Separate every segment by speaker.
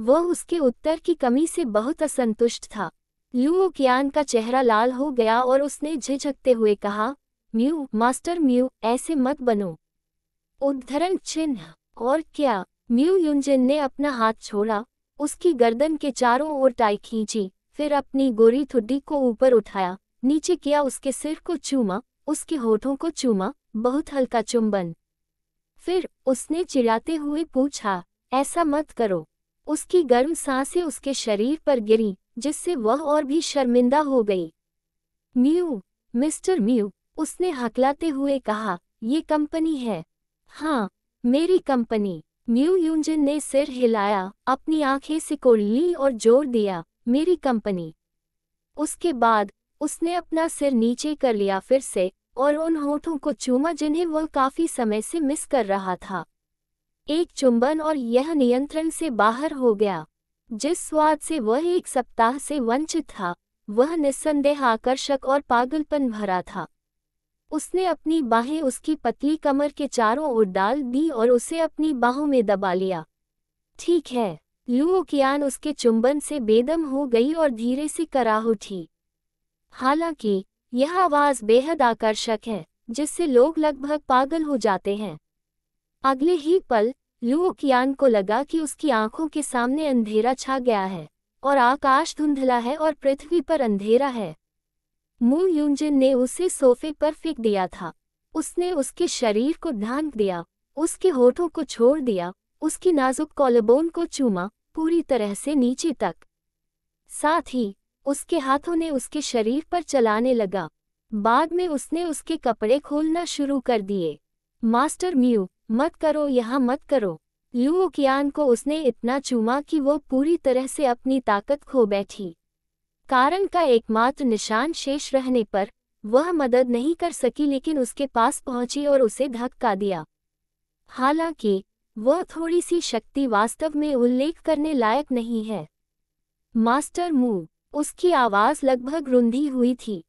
Speaker 1: वह उसके उत्तर की कमी से बहुत असंतुष्ट था ल्यू ओकियान का चेहरा लाल हो गया और उसने झिझकते हुए कहा म्यू मास्टर म्यू ऐसे मत बनो उद्धरण चिन्ह और क्या म्यू युंजिन ने अपना हाथ छोड़ा उसकी गर्दन के चारों ओर टाई खींची फिर अपनी गोरी थुड्डी को ऊपर उठाया नीचे किया उसके सिर को चूमा उसके होठों को चूमा बहुत हल्का चुंबन फिर उसने चिड़ाते हुए पूछा ऐसा मत करो उसकी गर्म सांसें उसके शरीर पर गिरी जिससे वह और भी शर्मिंदा हो गई म्यू मिस्टर म्यू उसने हकलाते हुए कहा ये कंपनी है हाँ मेरी कंपनी म्यू यूंजन ने सिर हिलाया अपनी आंखें सिकोड़ ली और जोर दिया मेरी कंपनी उसके बाद उसने अपना सिर नीचे कर लिया फिर से और उन होठों को चूमा जिन्हें वह काफी समय से मिस कर रहा था एक चुंबन और यह नियंत्रण से बाहर हो गया जिस स्वाद से वह एक सप्ताह से वंचित था वह निस्संदेह आकर्षक और पागलपन भरा था उसने अपनी बाहें उसकी पतली कमर के चारों ओर डाल दी और उसे अपनी बाहों में दबा लिया ठीक है लू कियान उसके चुंबन से बेदम हो गई और धीरे से कराह उठी हालांकि यह आवाज़ बेहद आकर्षक है जिससे लोग लगभग पागल हो जाते हैं अगले ही पल लू ओकियान को लगा कि उसकी आंखों के सामने अंधेरा छा गया है और आकाश धुंधला है और पृथ्वी पर अंधेरा है मू यूंजिन ने उसे सोफे पर फेंक दिया था उसने उसके शरीर को ढांक दिया उसके होठों को छोड़ दिया उसकी नाजुक कॉलबोन को चूमा पूरी तरह से नीचे तक साथ ही उसके हाथों ने उसके शरीर पर चलाने लगा बाद में उसने उसके कपड़े खोलना शुरू कर दिए मास्टर म्यू मत करो यहाँ मत करो लू कियान को उसने इतना चूमा कि वो पूरी तरह से अपनी ताकत खो बैठी कारण का एकमात्र निशान शेष रहने पर वह मदद नहीं कर सकी लेकिन उसके पास पहुंची और उसे धक्का दिया हालांकि वह थोड़ी सी शक्ति वास्तव में उल्लेख करने लायक नहीं है मास्टर मू उसकी आवाज़ लगभग रुंधी हुई थी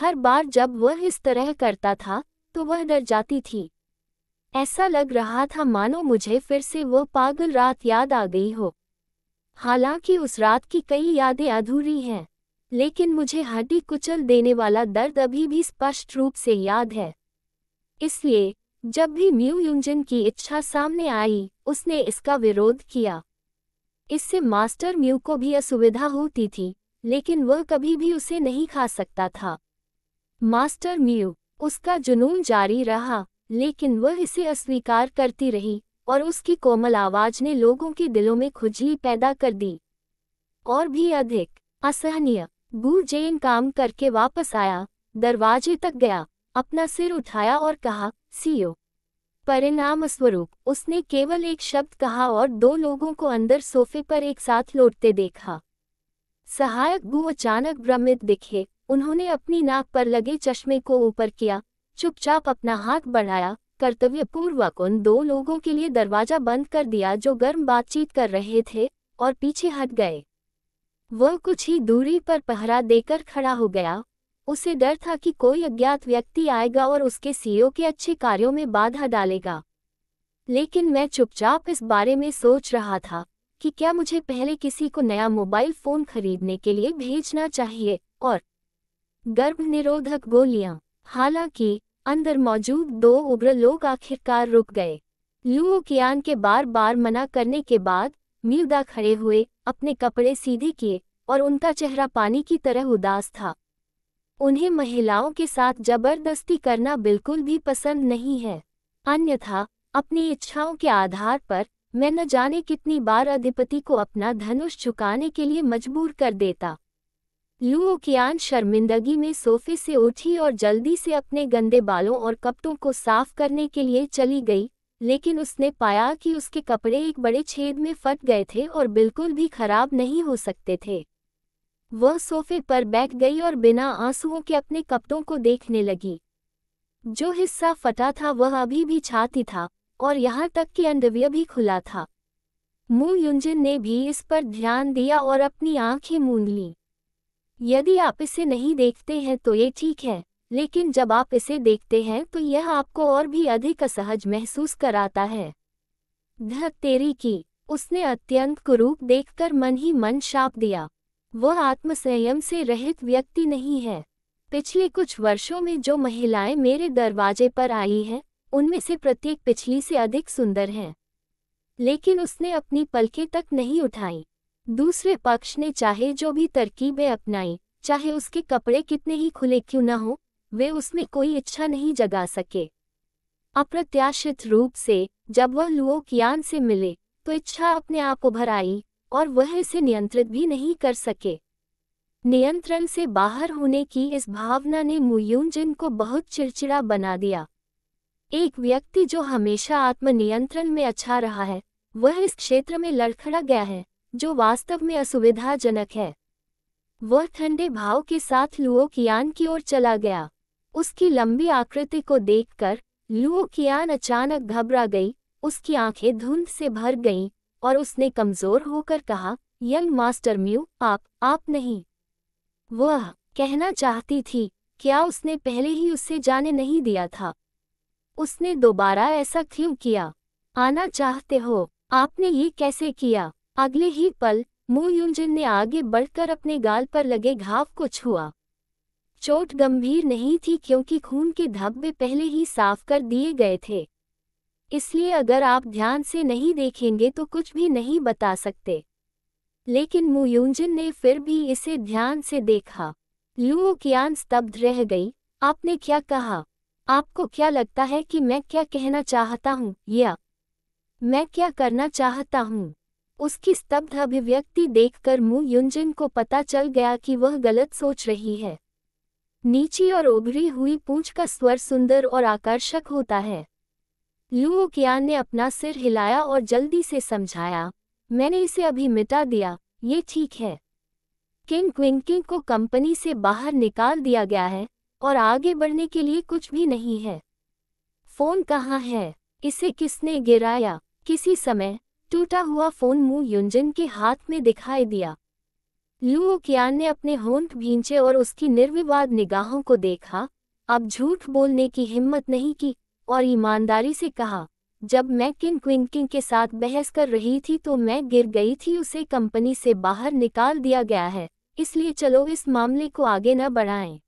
Speaker 1: हर बार जब वह इस तरह करता था तो वह डर जाती थी ऐसा लग रहा था मानो मुझे फिर से वह पागल रात याद आ गई हो हालांकि उस रात की कई यादें अधूरी हैं लेकिन मुझे हड्डी कुचल देने वाला दर्द अभी भी स्पष्ट रूप से याद है इसलिए जब भी म्यू यूंजिन की इच्छा सामने आई उसने इसका विरोध किया इससे मास्टर म्यू को भी असुविधा होती थी लेकिन वह कभी भी उसे नहीं खा सकता था मास्टर म्यू उसका जुनून जारी रहा लेकिन वह इसे अस्वीकार करती रही और उसकी कोमल आवाज ने लोगों के दिलों में खुजली पैदा कर दी और भी अधिक असहनीय बू जेन काम करके वापस आया दरवाजे तक गया अपना सिर उठाया और कहा सीओ परिणाम स्वरूप उसने केवल एक शब्द कहा और दो लोगों को अंदर सोफे पर एक साथ लौटते देखा सहायक बू अचानक भ्रमित दिखे उन्होंने अपनी नाक पर लगे चश्मे को ऊपर किया चुपचाप अपना हाथ बढ़ाया पूर्वक उन दो लोगों के लिए दरवाजा बंद कर दिया जो गर्म बातचीत कर रहे थे और पीछे हट गए वह कुछ ही दूरी पर पहरा देकर खड़ा हो गया उसे डर था कि कोई अज्ञात व्यक्ति आएगा और उसके सीओ के अच्छे कार्यों में बाधा डालेगा लेकिन मैं चुपचाप इस बारे में सोच रहा था कि क्या मुझे पहले किसी को नया मोबाइल फ़ोन खरीदने के लिए भेजना चाहिए और गर्भ निरोधक गोलियां हालांकि अंदर मौजूद दो उग्र लोग आखिरकार रुक गए लू कियान के बार बार मना करने के बाद म्यूदा खड़े हुए अपने कपड़े सीधे किए और उनका चेहरा पानी की तरह उदास था उन्हें महिलाओं के साथ जबरदस्ती करना बिल्कुल भी पसंद नहीं है अन्यथा अपनी इच्छाओं के आधार पर मैं न जाने कितनी बार अधिपति को अपना धनुष झुकाने के लिए मजबूर कर देता लू कियान शर्मिंदगी में सोफे से उठी और जल्दी से अपने गंदे बालों और कपड़ों को साफ करने के लिए चली गई लेकिन उसने पाया कि उसके कपड़े एक बड़े छेद में फट गए थे और बिल्कुल भी खराब नहीं हो सकते थे वह सोफे पर बैठ गई और बिना आंसुओं के अपने कपड़ों को देखने लगी जो हिस्सा फटा था वह अभी भी छाती था और यहाँ तक कि अंडविया भी खुला था मू युंजन ने भी इस पर ध्यान दिया और अपनी आंखें मूंद लीं यदि आप इसे नहीं देखते हैं तो ये ठीक है लेकिन जब आप इसे देखते हैं तो यह आपको और भी अधिक असहज महसूस कराता है तेरी की उसने अत्यंत कुरूप देखकर मन ही मन शाप दिया वह आत्मसंयम से रहित व्यक्ति नहीं है पिछले कुछ वर्षों में जो महिलाएं मेरे दरवाजे पर आई हैं उनमें से प्रत्येक पिछली से अधिक सुंदर हैं लेकिन उसने अपनी पलखे तक नहीं उठाई दूसरे पक्ष ने चाहे जो भी तरकीबें अपनाई चाहे उसके कपड़े कितने ही खुले क्यों न हो वे उसमें कोई इच्छा नहीं जगा सके अप्रत्याशित रूप से जब वह लुओ कियान से मिले तो इच्छा अपने आप उभर आई और वह इसे नियंत्रित भी नहीं कर सके नियंत्रण से बाहर होने की इस भावना ने मुयून को बहुत चिड़चिड़ा बना दिया एक व्यक्ति जो हमेशा आत्मनियंत्रण में अच्छा रहा है वह इस क्षेत्र में लड़खड़ा गया है जो वास्तव में असुविधाजनक है वह ठंडे भाव के साथ कियान की ओर चला गया उसकी लंबी आकृति को देखकर कियान अचानक घबरा गई उसकी आंखें धुंध से भर गईं और उसने कमजोर होकर कहा यंग मास्टर म्यू आप आप नहीं वह कहना चाहती थी क्या उसने पहले ही उससे जाने नहीं दिया था उसने दोबारा ऐसा क्यों किया आना चाहते हो आपने ये कैसे किया अगले ही पल मु ने आगे बढ़कर अपने गाल पर लगे घाव को छुआ चोट गंभीर नहीं थी क्योंकि खून के धब्बे पहले ही साफ कर दिए गए थे इसलिए अगर आप ध्यान से नहीं देखेंगे तो कुछ भी नहीं बता सकते लेकिन मुयुंजिन ने फिर भी इसे ध्यान से देखा लुओ कियान स्तब्ध रह गई आपने क्या कहा आपको क्या लगता है कि मैं क्या कहना चाहता हूँ या मैं क्या करना चाहता हूँ उसकी स्तब्ध अभिव्यक्ति देखकर मु युंजिन को पता चल गया कि वह गलत सोच रही है नीची और उभरी हुई पूंछ का स्वर सुंदर और आकर्षक होता है लुओ कियान ने अपना सिर हिलाया और जल्दी से समझाया मैंने इसे अभी मिटा दिया ये ठीक है किंग क्विंकिंग को कंपनी से बाहर निकाल दिया गया है और आगे बढ़ने के लिए कुछ भी नहीं है फोन कहाँ है इसे किसने गिराया किसी समय टूटा हुआ फोन मु युंजन के हाथ में दिखाई दिया लू कियान ने अपने होंठ भींचे और उसकी निर्विवाद निगाहों को देखा अब झूठ बोलने की हिम्मत नहीं की और ईमानदारी से कहा जब मैं किन क्विंकिंग के साथ बहस कर रही थी तो मैं गिर गई थी उसे कंपनी से बाहर निकाल दिया गया है इसलिए चलो इस मामले को आगे न बढ़ाएं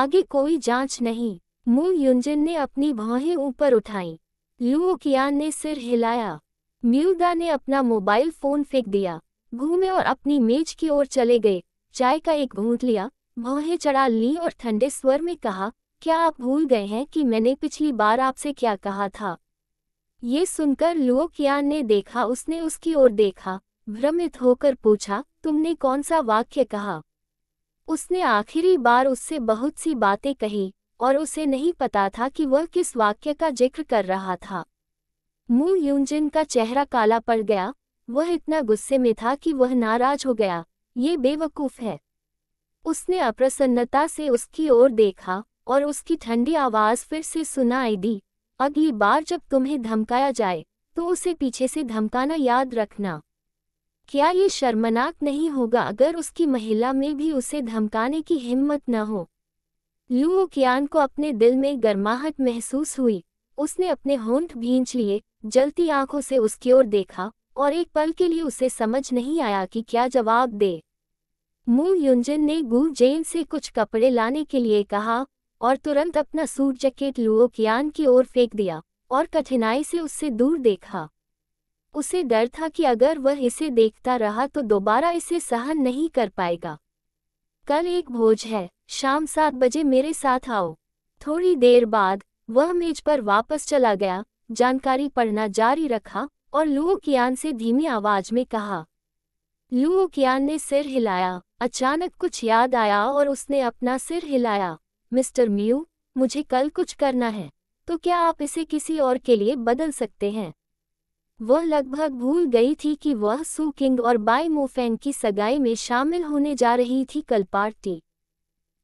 Speaker 1: आगे कोई जांच नहीं मु युंजन ने अपनी भौहें ऊपर उठाई लू कियान ने सिर हिलाया म्यूदा ने अपना मोबाइल फोन फेंक दिया घूमे और अपनी मेज की ओर चले गए चाय का एक घूंट लिया भौहें चढ़ा ली और ठंडे स्वर में कहा क्या आप भूल गए हैं कि मैंने पिछली बार आपसे क्या कहा था ये सुनकर लुओ कियान ने देखा उसने उसकी ओर देखा भ्रमित होकर पूछा तुमने कौन सा वाक्य कहा उसने आखिरी बार उससे बहुत सी बातें कही और उसे नहीं पता था कि वह किस वाक्य का जिक्र कर रहा था मू यूंजिन का चेहरा काला पड़ गया वह इतना गुस्से में था कि वह नाराज हो गया ये बेवकूफ है उसने अप्रसन्नता से उसकी ओर देखा और उसकी ठंडी आवाज फिर से सुनाई दी अगली बार जब तुम्हें धमकाया जाए तो उसे पीछे से धमकाना याद रखना क्या ये शर्मनाक नहीं होगा अगर उसकी महिला में भी उसे धमकाने की हिम्मत न हो लुओ कियान को अपने दिल में गर्माहट महसूस हुई उसने अपने होंठ भींच लिए जलती आंखों से उसकी ओर देखा और एक पल के लिए उसे समझ नहीं आया कि क्या जवाब दे मू युंजन ने गु जेन से कुछ कपड़े लाने के लिए कहा और तुरंत अपना सूट जैकेट लुओ कियान की ओर फेंक दिया और कठिनाई से उससे दूर देखा उसे डर था कि अगर वह इसे देखता रहा तो दोबारा इसे सहन नहीं कर पाएगा कल एक भोज है शाम सात बजे मेरे साथ आओ थोड़ी देर बाद वह मेज पर वापस चला गया जानकारी पढ़ना जारी रखा और लुओ कियान से धीमी आवाज में कहा लुओ कियान ने सिर हिलाया अचानक कुछ याद आया और उसने अपना सिर हिलाया मिस्टर म्यू मुझे कल कुछ करना है तो क्या आप इसे किसी और के लिए बदल सकते हैं वह लगभग भूल गई थी कि वह सू किंग और बाई मोफेंग की सगाई में शामिल होने जा रही थी कल पार्टी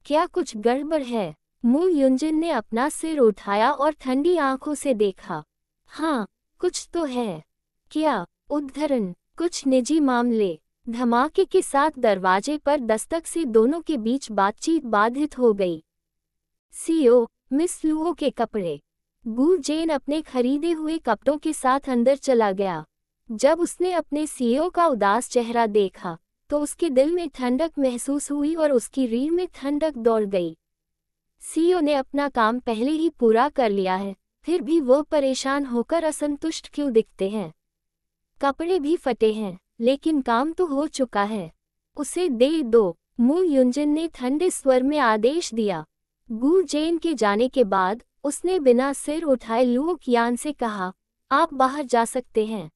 Speaker 1: क्या कुछ गड़बड़ है मु युंजिन ने अपना सिर उठाया और ठंडी आंखों से देखा हाँ कुछ तो है क्या उद्धरण कुछ निजी मामले धमाके के साथ दरवाजे पर दस्तक से दोनों के बीच बातचीत बाधित हो गई सीओ मिस लुओ के कपड़े बू जेन अपने खरीदे हुए कपड़ों के साथ अंदर चला गया जब उसने अपने सीओ का उदास चेहरा देखा तो उसके दिल में ठंडक महसूस हुई और उसकी रीढ़ में ठंडक दौड़ गई सीईओ ने अपना काम पहले ही पूरा कर लिया है फिर भी वो परेशान होकर असंतुष्ट क्यों दिखते हैं कपड़े भी फटे हैं लेकिन काम तो हो चुका है उसे दे दो मू युंजन ने ठंडे स्वर में आदेश दिया गु जैन के जाने के बाद उसने बिना सिर उठाए लुओ कियान से कहा आप बाहर जा सकते हैं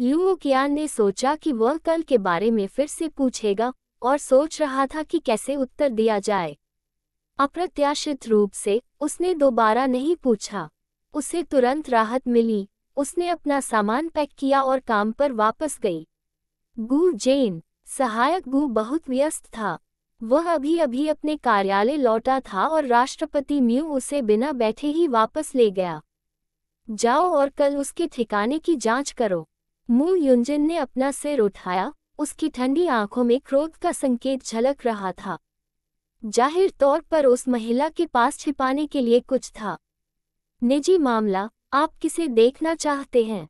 Speaker 1: लुओ कियान ने सोचा कि वह कल के बारे में फिर से पूछेगा और सोच रहा था कि कैसे उत्तर दिया जाए अप्रत्याशित रूप से उसने दोबारा नहीं पूछा उसे तुरंत राहत मिली उसने अपना सामान पैक किया और काम पर वापस गई गु जेन सहायक गु बहुत व्यस्त था वह अभी अभी अपने कार्यालय लौटा था और राष्ट्रपति म्यू उसे बिना बैठे ही वापस ले गया जाओ और कल उसके ठिकाने की जांच करो मू युंजन ने अपना सिर उठाया उसकी ठंडी आंखों में क्रोध का संकेत झलक रहा था जाहिर तौर पर उस महिला के पास छिपाने के लिए कुछ था निजी मामला आप किसे देखना चाहते हैं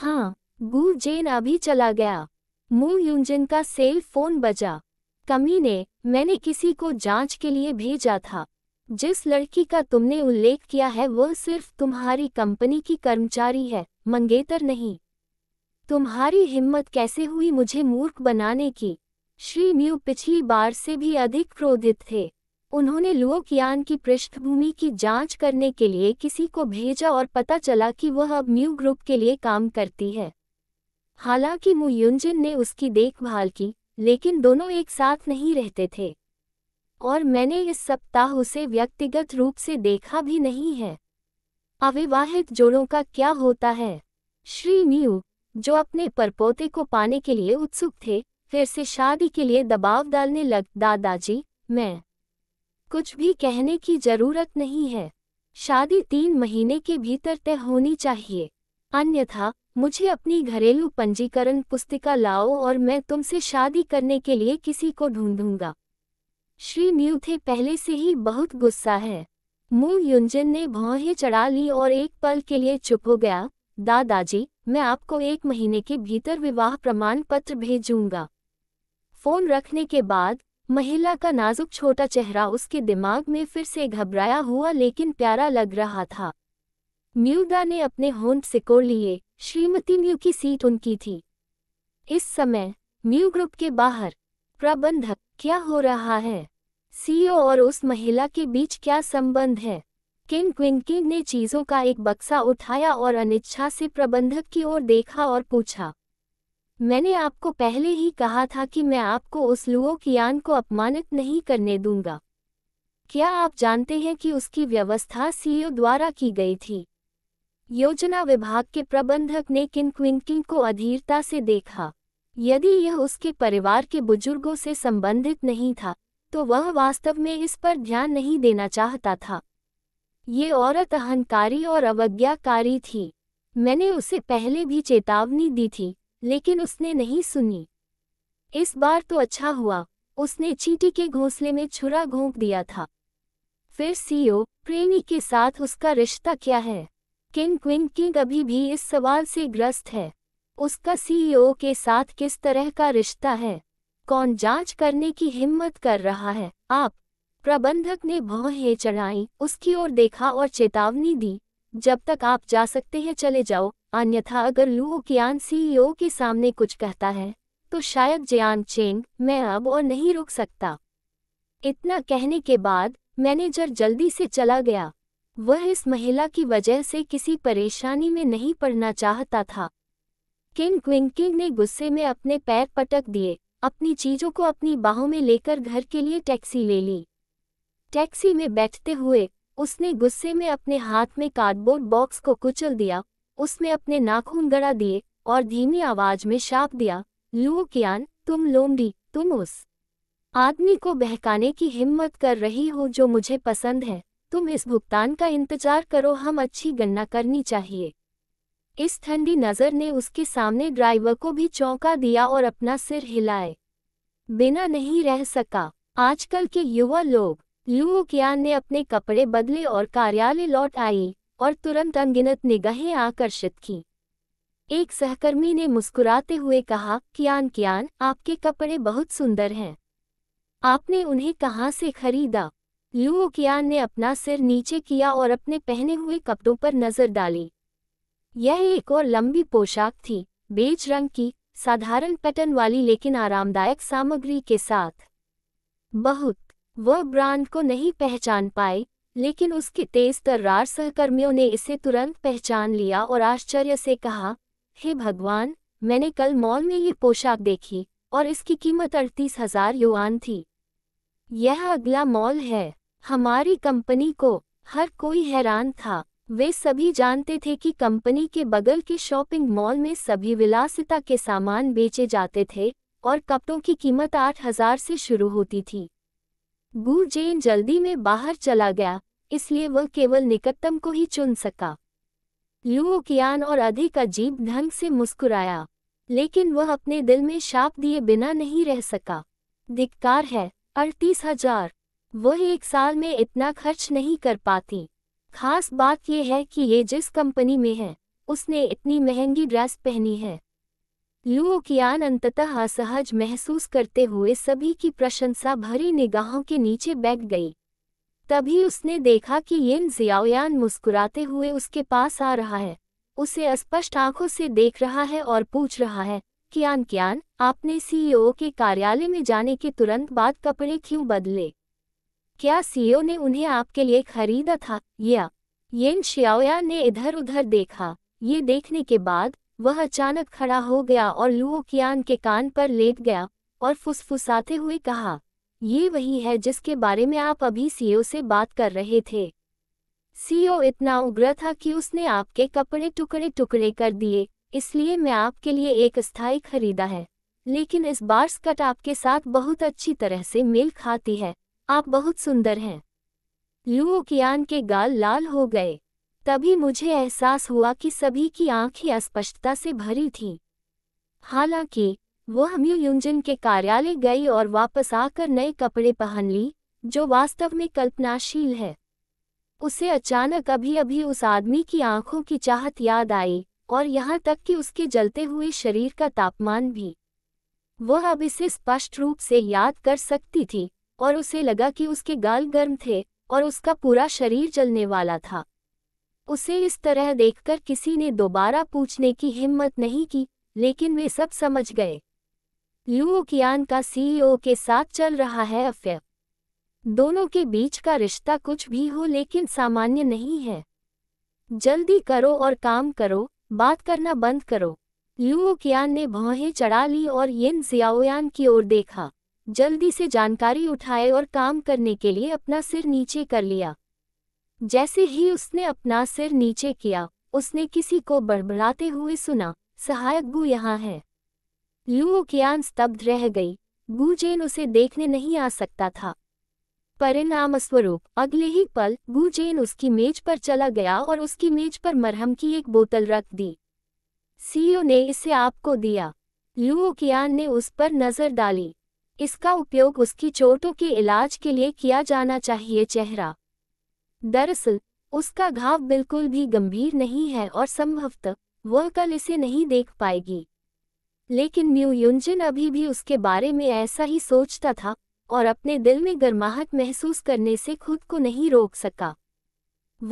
Speaker 1: हाँ गू जेन अभी चला गया मू यूंजन का सेल फोन बजा कमी ने मैंने किसी को जांच के लिए भेजा था जिस लड़की का तुमने उल्लेख किया है वह सिर्फ तुम्हारी कंपनी की कर्मचारी है मंगेतर नहीं तुम्हारी हिम्मत कैसे हुई मुझे मूर्ख बनाने की श्री म्यू पिछली बार से भी अधिक क्रोधित थे उन्होंने लुओकियान की पृष्ठभूमि की जांच करने के लिए किसी को भेजा और पता चला कि वह अब म्यू ग्रुप के लिए काम करती है हालांकि मुयुंजिन ने उसकी देखभाल की लेकिन दोनों एक साथ नहीं रहते थे और मैंने इस सप्ताह उसे व्यक्तिगत रूप से देखा भी नहीं है अविवाहित जोड़ों का क्या होता है श्री म्यू जो अपने परपोते को पाने के लिए उत्सुक थे फिर से शादी के लिए दबाव डालने लग दादाजी मैं कुछ भी कहने की जरूरत नहीं है शादी तीन महीने के भीतर तय होनी चाहिए अन्यथा मुझे अपनी घरेलू पंजीकरण पुस्तिका लाओ और मैं तुमसे शादी करने के लिए किसी को ढूंढूंगा श्री थे पहले से ही बहुत गुस्सा है मू युंजन ने भौहें चढ़ा ली और एक पल के लिए चुप हो गया दादाजी मैं आपको एक महीने के भीतर विवाह प्रमाण पत्र भेजूंगा फोन रखने के बाद महिला का नाजुक छोटा चेहरा उसके दिमाग में फिर से घबराया हुआ लेकिन प्यारा लग रहा था म्यूदा ने अपने होंठ सिकोड़ लिए श्रीमती म्यू की सीट उनकी थी इस समय म्यू ग्रुप के बाहर प्रबंधक क्या हो रहा है सीईओ और उस महिला के बीच क्या संबंध है किन क्विंकिंग ने चीजों का एक बक्सा उठाया और अनिच्छा से प्रबंधक की ओर देखा और पूछा मैंने आपको पहले ही कहा था कि मैं आपको उस लुओ कियान को अपमानित नहीं करने दूंगा क्या आप जानते हैं कि उसकी व्यवस्था सीईओ द्वारा की गई थी योजना विभाग के प्रबंधक ने किन क्विंकिंग को अधीरता से देखा यदि यह उसके परिवार के बुजुर्गों से संबंधित नहीं था तो वह वास्तव में इस पर ध्यान नहीं देना चाहता था ये औरत अहंकारी और अवज्ञाकारी थी मैंने उसे पहले भी चेतावनी दी थी लेकिन उसने नहीं सुनी इस बार तो अच्छा हुआ उसने चीटी के घोंसले में छुरा घोंक दिया था फिर सीओ प्रेमी के साथ उसका रिश्ता क्या है किंग क्विंग किंग अभी भी इस सवाल से ग्रस्त है उसका सीईओ के साथ किस तरह का रिश्ता है कौन जांच करने की हिम्मत कर रहा है आप प्रबंधक ने भौहें चढ़ाई उसकी ओर देखा और चेतावनी दी जब तक आप जा सकते हैं चले जाओ अन्यथा अगर लूह कियान सीईओ के सामने कुछ कहता है तो शायद जयान चेंग मैं अब और नहीं रुक सकता इतना कहने के बाद मैनेजर जल्दी से चला गया वह इस महिला की वजह से किसी परेशानी में नहीं पड़ना चाहता था किंग क्विंकिंग ने गुस्से में अपने पैर पटक दिए अपनी चीजों को अपनी बाहों में लेकर घर के लिए टैक्सी ले ली टैक्सी में बैठते हुए उसने गुस्से में अपने हाथ में कार्डबोर्ड बॉक्स को कुचल दिया उसने अपने नाखून गड़ा दिए और धीमी आवाज में शाप दिया लू कियान तुम लोमड़ी तुम उस आदमी को बहकाने की हिम्मत कर रही हो जो मुझे पसंद है तुम इस भुगतान का इंतजार करो हम अच्छी गणना करनी चाहिए इस ठंडी नज़र ने उसके सामने ड्राइवर को भी चौंका दिया और अपना सिर हिलाए बिना नहीं रह सका आजकल के युवा लोग लुओ कियान ने अपने कपड़े बदले और कार्यालय लौट आई और तुरंत अनगिनत निगाहें आकर्षित की एक सहकर्मी ने मुस्कुराते हुए कहा कियान कियान आपके कपड़े बहुत सुंदर हैं आपने उन्हें कहाँ से खरीदा लू कियान ने अपना सिर नीचे किया और अपने पहने हुए कपड़ों पर नजर डाली यह एक और लंबी पोशाक थी बेज रंग की साधारण पैटर्न वाली लेकिन आरामदायक सामग्री के साथ बहुत वह ब्रांड को नहीं पहचान पाए लेकिन उसके तेज तर्रार सहकर्मियों ने इसे तुरंत पहचान लिया और आश्चर्य से कहा हे भगवान मैंने कल मॉल में ये पोशाक देखी और इसकी कीमत अड़तीस हजार युआन थी यह अगला मॉल है हमारी कंपनी को हर कोई हैरान था वे सभी जानते थे कि कंपनी के बगल के शॉपिंग मॉल में सभी विलासिता के सामान बेचे जाते थे और कपड़ों की कीमत आठ हजार से शुरू होती थी गुरजेन जल्दी में बाहर चला गया इसलिए वह केवल निकटतम को ही चुन सका लू और अधिक अजीब ढंग से मुस्कुराया लेकिन वह अपने दिल में शाप दिए बिना नहीं रह सका धिक्कार है अड़तीस हजार वह एक साल में इतना खर्च नहीं कर पाती खास बात यह है कि ये जिस कंपनी में है उसने इतनी महंगी ड्रेस पहनी है लुओकियान अंततः असहज महसूस करते हुए सभी की प्रशंसा भरी निगाहों के नीचे बैठ गई तभी उसने देखा कि येन जियाओयान मुस्कुराते हुए उसके पास आ रहा है उसे अस्पष्ट आंखों से देख रहा है और पूछ रहा है कियान कियान आपने सीईओ e के कार्यालय में जाने के तुरंत बाद कपड़े क्यों बदले क्या सीईओ e ने उन्हें आपके लिए खरीदा था या येन शियाओया ने इधर उधर देखा ये देखने के बाद वह अचानक खड़ा हो गया और लुओ कियान के कान पर लेट गया और फुसफुसाते हुए कहा ये वही है जिसके बारे में आप अभी सीओ से बात कर रहे थे सीओ इतना उग्र था कि उसने आपके कपड़े टुकड़े टुकड़े कर दिए इसलिए मैं आपके लिए एक स्थायी खरीदा है लेकिन इस बार स्कट आपके साथ बहुत अच्छी तरह से मेल खाती है आप बहुत सुंदर हैं लुओ कियान के गाल लाल हो गए तभी मुझे एहसास हुआ कि सभी की आंखें अस्पष्टता से भरी थीं हालांकि वह म्यू युंजन के कार्यालय गई और वापस आकर नए कपड़े पहन ली जो वास्तव में कल्पनाशील है उसे अचानक अभी अभी उस आदमी की आंखों की चाहत याद आई और यहाँ तक कि उसके जलते हुए शरीर का तापमान भी वह अब इसे स्पष्ट रूप से याद कर सकती थी और उसे लगा कि उसके गाल गर्म थे और उसका पूरा शरीर जलने वाला था उसे इस तरह देखकर किसी ने दोबारा पूछने की हिम्मत नहीं की लेकिन वे सब समझ गए लूओकियान का सीईओ e के साथ चल रहा है अफेयर दोनों के बीच का रिश्ता कुछ भी हो लेकिन सामान्य नहीं है जल्दी करो और काम करो बात करना बंद करो लूओकियान ने भौहें चढ़ा ली और येन जियाओयान की ओर देखा जल्दी से जानकारी उठाए और काम करने के लिए अपना सिर नीचे कर लिया जैसे ही उसने अपना सिर नीचे किया उसने किसी को बड़बड़ाते हुए सुना सहायक बू यहाँ है लू कियान स्तब्ध रह गई गुजेन उसे देखने नहीं आ सकता था परिणाम स्वरूप अगले ही पल गुजेन उसकी मेज पर चला गया और उसकी मेज पर मरहम की एक बोतल रख दी सीओ ने इसे आपको दिया लू कियान ने उस पर नजर डाली इसका उपयोग उसकी चोटों के इलाज के लिए किया जाना चाहिए चेहरा दरअसल उसका घाव बिल्कुल भी गंभीर नहीं है और संभवतः वह कल इसे नहीं देख पाएगी लेकिन म्यू युंजन अभी भी उसके बारे में ऐसा ही सोचता था और अपने दिल में गर्माहट महसूस करने से खुद को नहीं रोक सका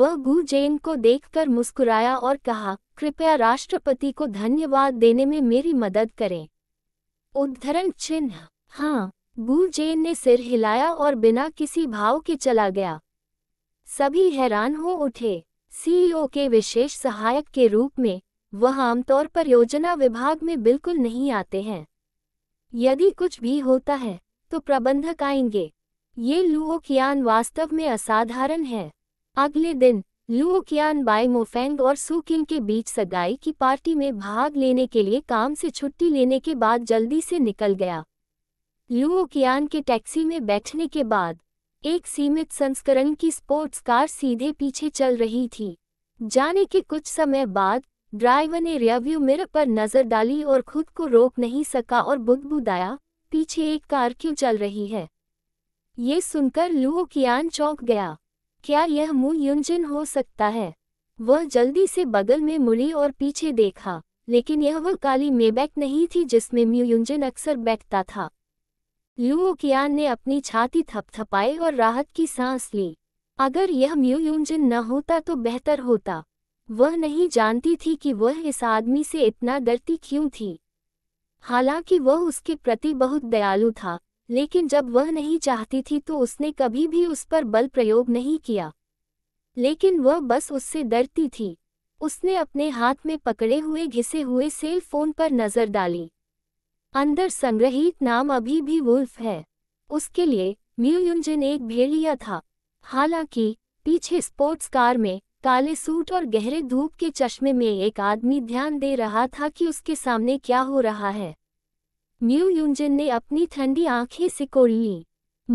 Speaker 1: वह गु जेन को देखकर मुस्कुराया और कहा कृपया राष्ट्रपति को धन्यवाद देने में मेरी मदद करें उद्धरण चिन्ह हाँ गु जेन ने सिर हिलाया और बिना किसी भाव के चला गया सभी हैरान हो उठे सीईओ e के विशेष सहायक के रूप में वह आमतौर पर योजना विभाग में बिल्कुल नहीं आते हैं यदि कुछ भी होता है तो प्रबंधक आएंगे ये लुओकियान वास्तव में असाधारण है अगले दिन लुओकियान बाई मोफेंग और सुकिन के बीच सगाई की पार्टी में भाग लेने के लिए काम से छुट्टी लेने के बाद जल्दी से निकल गया लुओकियान के टैक्सी में बैठने के बाद एक सीमित संस्करण की स्पोर्ट्स कार सीधे पीछे चल रही थी जाने के कुछ समय बाद ड्राइवर ने रेव्यू मिरर पर नजर डाली और खुद को रोक नहीं सका और बुदबुदाया पीछे एक कार क्यों चल रही है ये सुनकर लुओ कियान चौंक गया क्या यह मुंह युंजिन हो सकता है वह जल्दी से बगल में मुड़ी और पीछे देखा लेकिन यह वह काली मेबैक नहीं थी जिसमें म्यूयुंजन अक्सर बैठता था ल्यू ने अपनी छाती थपथपाई और राहत की सांस ली अगर यह म्यूयूंजिन न होता तो बेहतर होता वह नहीं जानती थी कि वह इस आदमी से इतना डरती क्यों थी हालांकि वह उसके प्रति बहुत दयालु था लेकिन जब वह नहीं चाहती थी तो उसने कभी भी उस पर बल प्रयोग नहीं किया लेकिन वह बस उससे डरती थी उसने अपने हाथ में पकड़े हुए घिसे हुए सेल फोन पर नजर डाली अंदर संग्रहित नाम अभी भी वुल्फ है उसके लिए म्यूयूजन एक भेड़िया था हालांकि पीछे स्पोर्ट्स कार में काले सूट और गहरे धूप के चश्मे में एक आदमी ध्यान दे रहा था कि उसके सामने क्या हो रहा है म्यू ने अपनी ठंडी आंखें सिकोड़ ली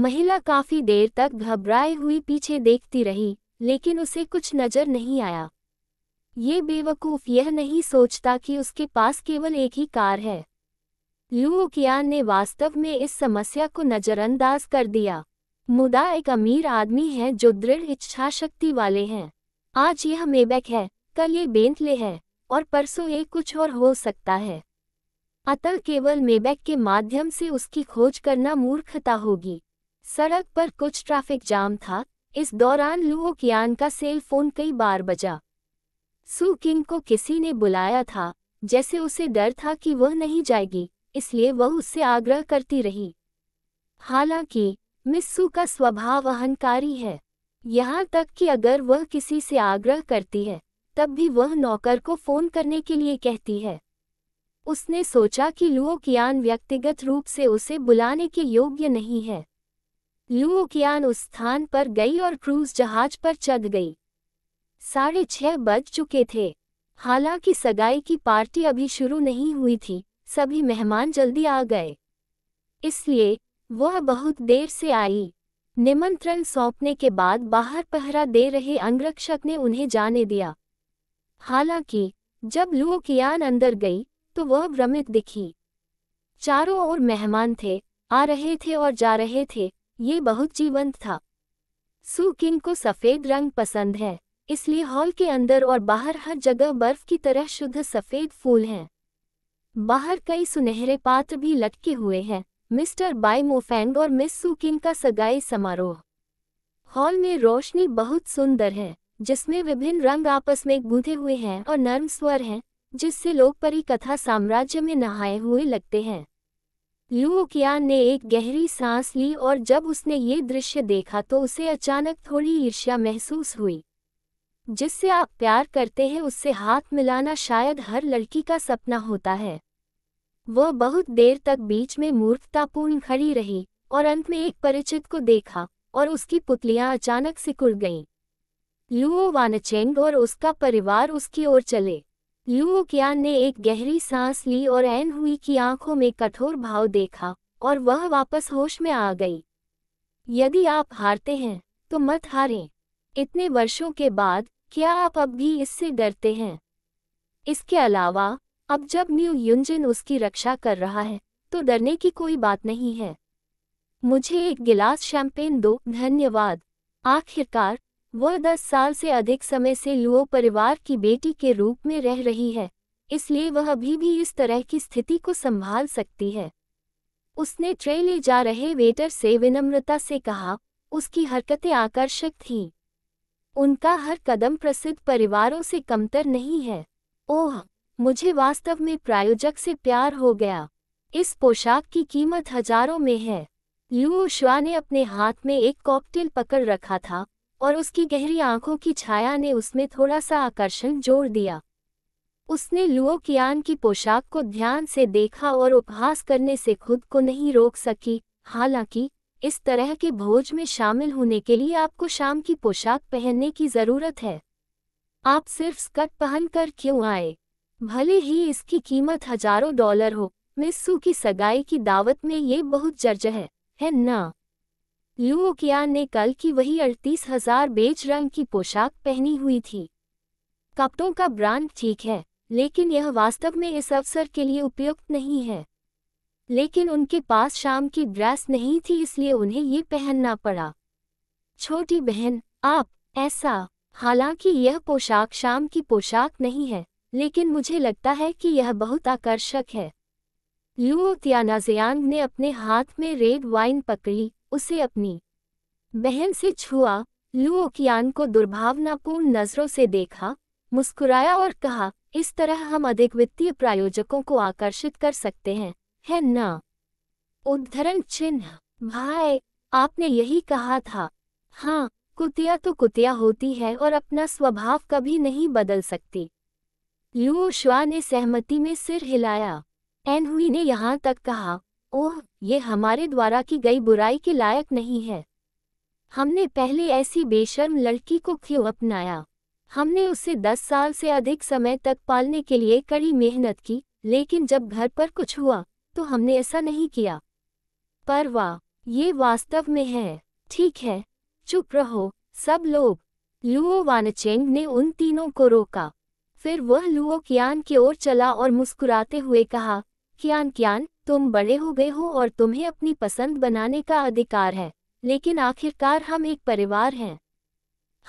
Speaker 1: महिला काफी देर तक घबराए हुई पीछे देखती रही लेकिन उसे कुछ नजर नहीं आया ये बेवकूफ यह नहीं सोचता कि उसके पास केवल एक ही कार है लुकियान ने वास्तव में इस समस्या को नज़रअंदाज कर दिया मुदा एक अमीर आदमी है जो दृढ़ इच्छा शक्ति वाले हैं आज यह मेबैक है कल ये बेंतले है और परसों ये कुछ और हो सकता है अतल केवल मेबैक के माध्यम से उसकी खोज करना मूर्खता होगी सड़क पर कुछ ट्रैफिक जाम था इस दौरान लुओ कियान का सेल फोन कई बार बजा सू किंग को किसी ने बुलाया था जैसे उसे डर था कि वह नहीं जाएगी इसलिए वह उससे आग्रह करती रही हालांकि मिस्सू का स्वभाव अहंकारी है यहाँ तक कि अगर वह किसी से आग्रह करती है तब भी वह नौकर को फोन करने के लिए कहती है उसने सोचा कि लुओकियान कियान व्यक्तिगत रूप से उसे बुलाने के योग्य नहीं है लुओकियान उस स्थान पर गई और क्रूज जहाज पर चढ़ गई साढ़े छह बज चुके थे हालांकि सगाई की पार्टी अभी शुरू नहीं हुई थी सभी मेहमान जल्दी आ गए इसलिए वह बहुत देर से आई निमंत्रण सौंपने के बाद बाहर पहरा दे रहे अंगरक्षक ने उन्हें जाने दिया हालांकि जब लुओ कियान अंदर गई तो वह भ्रमित दिखी चारों ओर मेहमान थे आ रहे थे और जा रहे थे ये बहुत जीवंत था सू किंग को सफ़ेद रंग पसंद है इसलिए हॉल के अंदर और बाहर हर जगह बर्फ की तरह शुद्ध सफ़ेद फूल हैं बाहर कई सुनहरे पात्र भी लटके हुए हैं मिस्टर बाई मोफेंग और मिस सुकिन का सगाई समारोह हॉल में रोशनी बहुत सुंदर है जिसमें विभिन्न रंग आपस में गूंथे हुए हैं और नर्म स्वर हैं जिससे लोग परी कथा साम्राज्य में नहाए हुए लगते हैं लूकियान ने एक गहरी सांस ली और जब उसने ये दृश्य देखा तो उसे अचानक थोड़ी ईर्ष्या महसूस हुई जिससे आप प्यार करते हैं उससे हाथ मिलाना शायद हर लड़की का सपना होता है वह बहुत देर तक बीच में मूर्खतापूर्ण खड़ी रही और अंत में एक परिचित को देखा और उसकी पुतलियां अचानक सिकुड़ गईं लुओ वानचेंग और उसका परिवार उसकी ओर चले लुओ कियान ने एक गहरी सांस ली और एन हुई की आंखों में कठोर भाव देखा और वह वापस होश में आ गई यदि आप हारते हैं तो मत हारें इतने वर्षों के बाद क्या आप अब भी इससे डरते हैं इसके अलावा अब जब न्यू युनजिन उसकी रक्षा कर रहा है तो डरने की कोई बात नहीं है मुझे एक गिलास शैंपेन दो धन्यवाद आखिरकार वह दस साल से अधिक समय से लुओ परिवार की बेटी के रूप में रह रही है इसलिए वह अभी भी इस तरह की स्थिति को संभाल सकती है उसने ट्रे ले जा रहे वेटर से विनम्रता से कहा उसकी हरकतें आकर्षक थीं उनका हर कदम प्रसिद्ध परिवारों से कमतर नहीं है ओह मुझे वास्तव में प्रायोजक से प्यार हो गया इस पोशाक की कीमत हजारों में है यू शुआ ने अपने हाथ में एक कॉकटेल पकड़ रखा था और उसकी गहरी आंखों की छाया ने उसमें थोड़ा सा आकर्षण जोड़ दिया उसने लुओ कियान की पोशाक को ध्यान से देखा और उपहास करने से खुद को नहीं रोक सकी हालांकि इस तरह के भोज में शामिल होने के लिए आपको शाम की पोशाक पहनने की ज़रूरत है आप सिर्फ स्कर्ट पहनकर क्यों आए भले ही इसकी कीमत हजारों डॉलर हो मिस्सू की सगाई की दावत में ये बहुत जर्ज है है न लुओकिया ने कल की वही अड़तीस हजार बेज रंग की पोशाक पहनी हुई थी कपड़ों का ब्रांड ठीक है लेकिन यह वास्तव में इस अवसर के लिए उपयुक्त नहीं है लेकिन उनके पास शाम की ड्रेस नहीं थी इसलिए उन्हें ये पहनना पड़ा छोटी बहन आप ऐसा हालांकि यह पोशाक शाम की पोशाक नहीं है लेकिन मुझे लगता है कि यह बहुत आकर्षक है लुओ त्यानाजियांग ने अपने हाथ में रेड वाइन पकड़ी उसे अपनी बहन से छुआ लुओ कियान को दुर्भावनापूर्ण नजरों से देखा मुस्कुराया और कहा इस तरह हम अधिक वित्तीय प्रायोजकों को आकर्षित कर सकते हैं है न उद्धरण चिन्ह भाई आपने यही कहा था हाँ कुतिया तो कुतिया होती है और अपना स्वभाव कभी नहीं बदल सकती लू शुआ ने सहमति में सिर हिलाया एन हुई ने यहाँ तक कहा ओह ये हमारे द्वारा की गई बुराई के लायक नहीं है हमने पहले ऐसी बेशर्म लड़की को क्यों अपनाया हमने उसे दस साल से अधिक समय तक पालने के लिए कड़ी मेहनत की लेकिन जब घर पर कुछ हुआ तो हमने ऐसा नहीं किया पर वाह ये वास्तव में है ठीक है चुप रहो सब लोग लुओ वानचेंग ने उन तीनों को रोका फिर वह लुओ कियान की ओर चला और मुस्कुराते हुए कहा कियान कियान तुम बड़े हो गए हो और तुम्हें अपनी पसंद बनाने का अधिकार है लेकिन आखिरकार हम एक परिवार हैं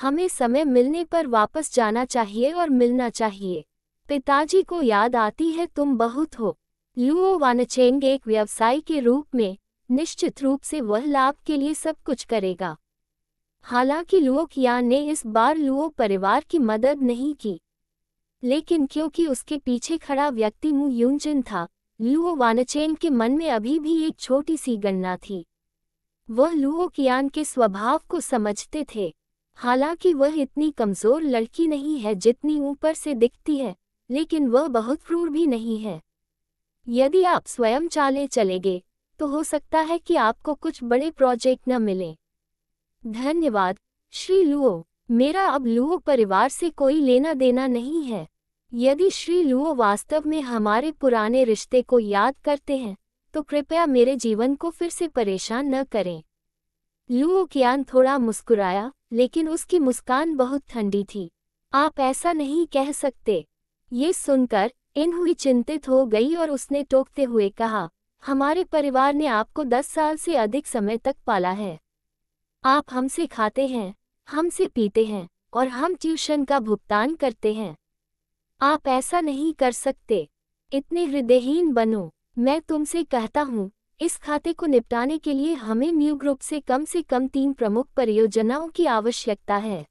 Speaker 1: हमें समय मिलने पर वापस जाना चाहिए और मिलना चाहिए पिताजी को याद आती है तुम बहुत हो लुओ वानचेंग एक व्यवसायी के रूप में निश्चित रूप से वह लाभ के लिए सब कुछ करेगा हालांकि लुओ कियान ने इस बार लुओ परिवार की मदद नहीं की लेकिन क्योंकि उसके पीछे खड़ा व्यक्ति मु यूनजिन था लुओ वानचेन के मन में अभी भी एक छोटी सी गणना थी वह लुओ कियान के स्वभाव को समझते थे हालांकि वह इतनी कमजोर लड़की नहीं है जितनी ऊपर से दिखती है लेकिन वह बहुत क्रूर भी नहीं है यदि आप स्वयं चाले चले गए तो हो सकता है कि आपको कुछ बड़े प्रोजेक्ट न मिले धन्यवाद श्री लुओ मेरा अब लुओ परिवार से कोई लेना देना नहीं है यदि श्री लुओ वास्तव में हमारे पुराने रिश्ते को याद करते हैं तो कृपया मेरे जीवन को फिर से परेशान न करें लुओ कियान थोड़ा मुस्कुराया लेकिन उसकी मुस्कान बहुत ठंडी थी आप ऐसा नहीं कह सकते ये सुनकर इन हुई चिंतित हो गई और उसने टोकते हुए कहा हमारे परिवार ने आपको दस साल से अधिक समय तक पाला है आप हमसे खाते हैं हमसे पीते हैं और हम ट्यूशन का भुगतान करते हैं आप ऐसा नहीं कर सकते इतने हृदयहीन बनो मैं तुमसे कहता हूँ इस खाते को निपटाने के लिए हमें न्यू ग्रुप से कम से कम तीन प्रमुख परियोजनाओं की आवश्यकता है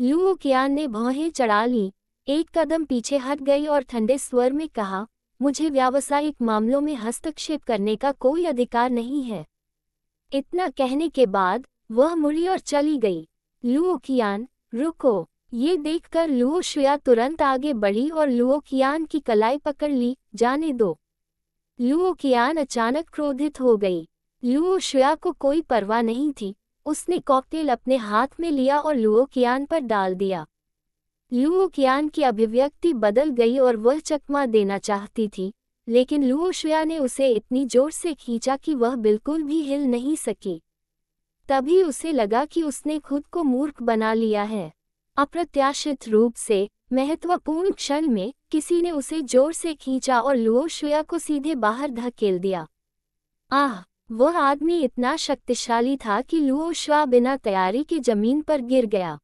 Speaker 1: लूओ क्या ने भौहें चढ़ा ली एक कदम पीछे हट गई और ठंडे स्वर में कहा मुझे व्यावसायिक मामलों में हस्तक्षेप करने का कोई अधिकार नहीं है इतना कहने के बाद वह मुड़ी और चली गई लुओकियान रुको ये देखकर लुओ श्रेया तुरंत आगे बढ़ी और लुओ कियान की कलाई पकड़ ली जाने दो लुओ कियान अचानक क्रोधित हो गई लुओ श्रेया को कोई परवाह नहीं थी उसने कॉकटेल अपने हाथ में लिया और लुओ कियान पर डाल दिया लुओ कियान की अभिव्यक्ति बदल गई और वह चकमा देना चाहती थी लेकिन लुओ श्रेया ने उसे इतनी जोर से खींचा कि वह बिल्कुल भी हिल नहीं सकी तभी उसे लगा कि उसने खुद को मूर्ख बना लिया है अप्रत्याशित रूप से महत्वपूर्ण क्षण में किसी ने उसे जोर से खींचा और लुओ श्रेया को सीधे बाहर धकेल दिया आह वह आदमी इतना शक्तिशाली था कि लुओ श्वा बिना तैयारी के जमीन पर गिर गया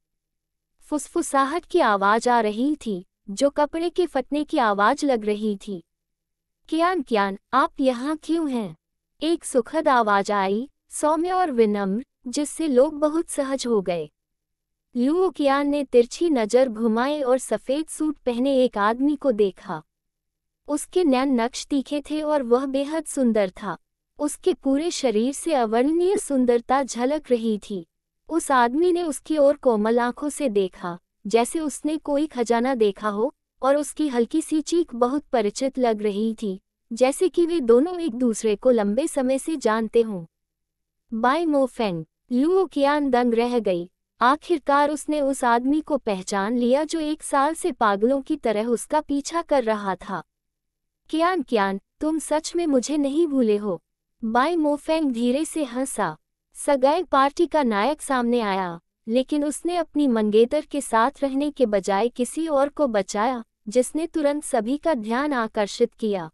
Speaker 1: फुसफुसाहट की आवाज आ रही थी जो कपड़े के फटने की आवाज लग रही थी क्यान क्यान आप यहाँ क्यों हैं एक सुखद आवाज आई सौम्य और विनम्र जिससे लोग बहुत सहज हो गए लुओकियान ने तिरछी नज़र घुमाए और सफ़ेद सूट पहने एक आदमी को देखा उसके नैन नक्श तीखे थे और वह बेहद सुंदर था उसके पूरे शरीर से अवर्णनीय सुंदरता झलक रही थी उस आदमी ने उसकी ओर कोमल आंखों से देखा जैसे उसने कोई खजाना देखा हो और उसकी हल्की सी चीख बहुत परिचित लग रही थी जैसे कि वे दोनों एक दूसरे को लंबे समय से जानते हों बाय मोफेंग लुओकियान दंग रह गई आखिरकार उसने उस आदमी को पहचान लिया जो एक साल से पागलों की तरह उसका पीछा कर रहा था क्यान क्यान तुम सच में मुझे नहीं भूले हो बाई मोफेंग धीरे से हंसा सगाई पार्टी का नायक सामने आया लेकिन उसने अपनी मंगेतर के साथ रहने के बजाय किसी और को बचाया जिसने तुरंत सभी का ध्यान आकर्षित किया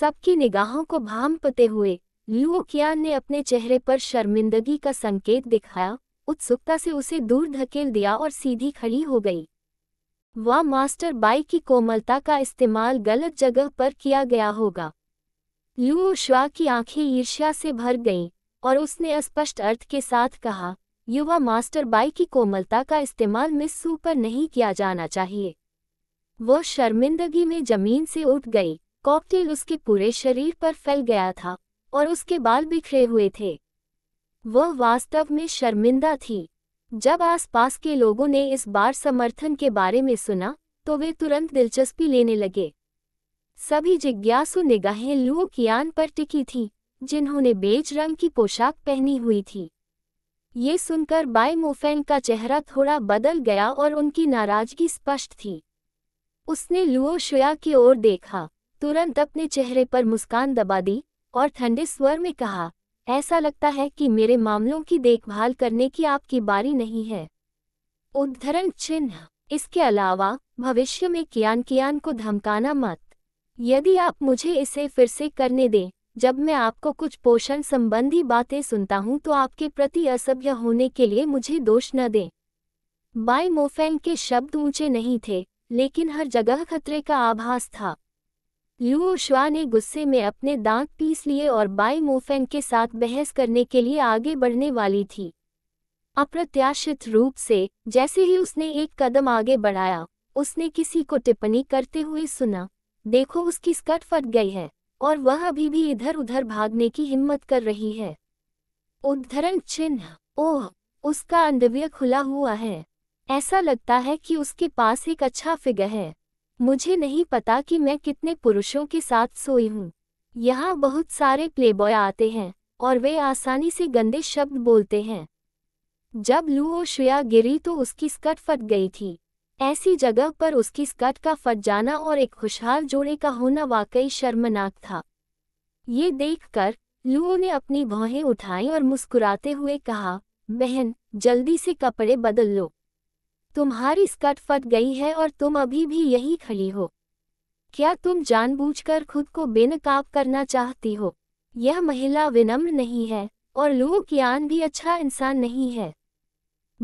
Speaker 1: सबकी निगाहों को भाम पते हुए लुओ कियान ने अपने चेहरे पर शर्मिंदगी का संकेत दिखाया उत्सुकता से उसे दूर धकेल दिया और सीधी खड़ी हो गई वह मास्टर बाई की कोमलता का इस्तेमाल गलत जगह पर किया गया होगा लू श्वा की आंखें ईर्ष्या से भर गईं और उसने स्पष्ट अर्थ के साथ कहा युवा मास्टर बाई की कोमलता का इस्तेमाल मिस सू पर नहीं किया जाना चाहिए वह शर्मिंदगी में जमीन से उठ गई कॉकटेल उसके पूरे शरीर पर फैल गया था और उसके बाल बिखरे हुए थे वह वास्तव में शर्मिंदा थी जब आसपास के लोगों ने इस बार समर्थन के बारे में सुना तो वे तुरंत दिलचस्पी लेने लगे सभी जिज्ञासु निगाहें लुओ कियान पर टिकी थीं, जिन्होंने बेज रंग की पोशाक पहनी हुई थी ये सुनकर बाय मोफेन का चेहरा थोड़ा बदल गया और उनकी नाराजगी स्पष्ट थी उसने लुओ शुया की ओर देखा तुरंत अपने चेहरे पर मुस्कान दबा दी और ठंडे स्वर में कहा ऐसा लगता है कि मेरे मामलों की देखभाल करने की आपकी बारी नहीं है उद्धरण चिन्ह इसके अलावा भविष्य में कियान कियान को धमकाना मत यदि आप मुझे इसे फिर से करने दें जब मैं आपको कुछ पोषण संबंधी बातें सुनता हूं तो आपके प्रति असभ्य होने के लिए मुझे दोष न दें बाई मोफेंग के शब्द ऊंचे नहीं थे लेकिन हर जगह खतरे का आभास था लियू शुआ ने गुस्से में अपने दांत पीस लिए और बाई मोफेंग के साथ बहस करने के लिए आगे बढ़ने वाली थी अप्रत्याशित रूप से जैसे ही उसने एक कदम आगे बढ़ाया उसने किसी को टिप्पणी करते हुए सुना देखो उसकी स्कर्ट फट गई है और वह अभी भी इधर उधर भागने की हिम्मत कर रही है उद्धरण चिन्ह ओह उसका अंडव्य खुला हुआ है ऐसा लगता है कि उसके पास एक अच्छा फिगर है मुझे नहीं पता कि मैं कितने पुरुषों के साथ सोई हूँ यहाँ बहुत सारे प्लेबॉय आते हैं और वे आसानी से गंदे शब्द बोलते हैं जब लू और श्रेया गिरी तो उसकी स्कर्ट फट गई थी ऐसी जगह पर उसकी स्कर्ट का फट जाना और एक खुशहाल जोड़े का होना वाकई शर्मनाक था ये देखकर लुओ ने अपनी भौहें उठाई और मुस्कुराते हुए कहा बहन जल्दी से कपड़े बदल लो तुम्हारी स्कर्ट फट गई है और तुम अभी भी यही खड़ी हो क्या तुम जानबूझकर खुद को बेनकाब करना चाहती हो यह महिला विनम्र नहीं है और लुओ कियान भी अच्छा इंसान नहीं है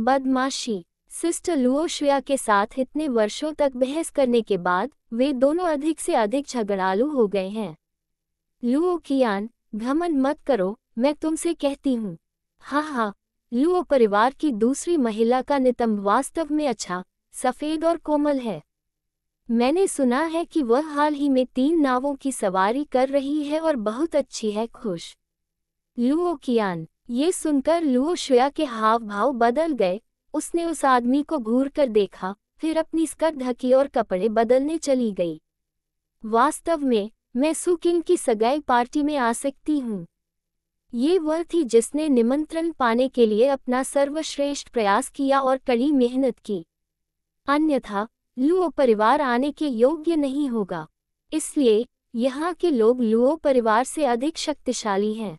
Speaker 1: बदमाशी सिस्टर लुओ श्रेया के साथ इतने वर्षों तक बहस करने के बाद वे दोनों अधिक से अधिक झगड़ालू हो गए हैं लुओ कियान घमन मत करो मैं तुमसे कहती हूँ हाँ हाँ लू परिवार की दूसरी महिला का नितंब वास्तव में अच्छा सफ़ेद और कोमल है मैंने सुना है कि वह हाल ही में तीन नावों की सवारी कर रही है और बहुत अच्छी है खुश लुओ कियान ये सुनकर लुओ श्रेया के हाव भाव बदल गए उसने उस आदमी को घूर कर देखा फिर अपनी स्कर ढकी और कपड़े बदलने चली गई वास्तव में मैं सुकिंग की सगाई पार्टी में आ सकती हूँ ये वह थी जिसने निमंत्रण पाने के लिए अपना सर्वश्रेष्ठ प्रयास किया और कड़ी मेहनत की अन्यथा लुओ परिवार आने के योग्य नहीं होगा इसलिए यहाँ के लोग लुओ परिवार से अधिक शक्तिशाली हैं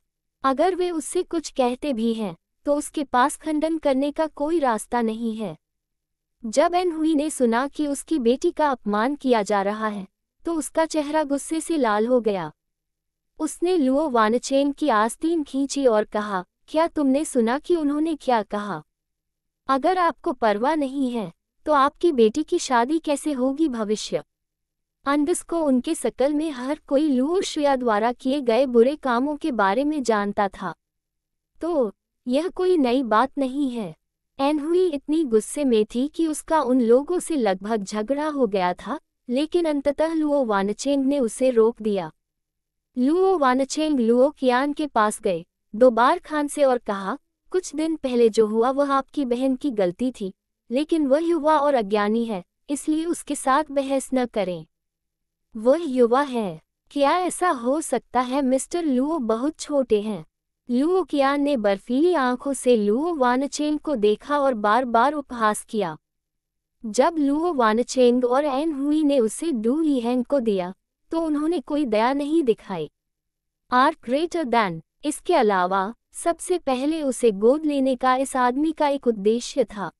Speaker 1: अगर वे उससे कुछ कहते भी हैं तो उसके पास खंडन करने का कोई रास्ता नहीं है जब एनहुई ने सुना कि उसकी बेटी का अपमान किया जा रहा है तो उसका चेहरा गुस्से से लाल हो गया उसने लुओ वानचेन की आस्तीन खींची और कहा क्या तुमने सुना कि उन्होंने क्या कहा अगर आपको परवाह नहीं है तो आपकी बेटी की शादी कैसे होगी भविष्य अंडस को उनके सकल में हर कोई लुओ शुया द्वारा किए गए बुरे कामों के बारे में जानता था तो यह कोई नई बात नहीं है एनहुई इतनी गुस्से में थी कि उसका उन लोगों से लगभग झगड़ा हो गया था लेकिन अंततः लुओ वानचेंग ने उसे रोक दिया लुओ वानचेंग लुओ कियान के पास गए दो बार खान से और कहा कुछ दिन पहले जो हुआ वह आपकी बहन की गलती थी लेकिन वह युवा और अज्ञानी है इसलिए उसके साथ बहस न करें वह युवा है क्या ऐसा हो सकता है मिस्टर लुओ बहुत छोटे हैं लुओ कियान ने बर्फीली आंखों से लुओ वानचेंग को देखा और बार बार उपहास किया जब लुओ वानचेंग और एन हुई ने उसे डू यिहेंग को दिया तो उन्होंने कोई दया नहीं दिखाई आर ग्रेटर दैन इसके अलावा सबसे पहले उसे गोद लेने का इस आदमी का एक उद्देश्य था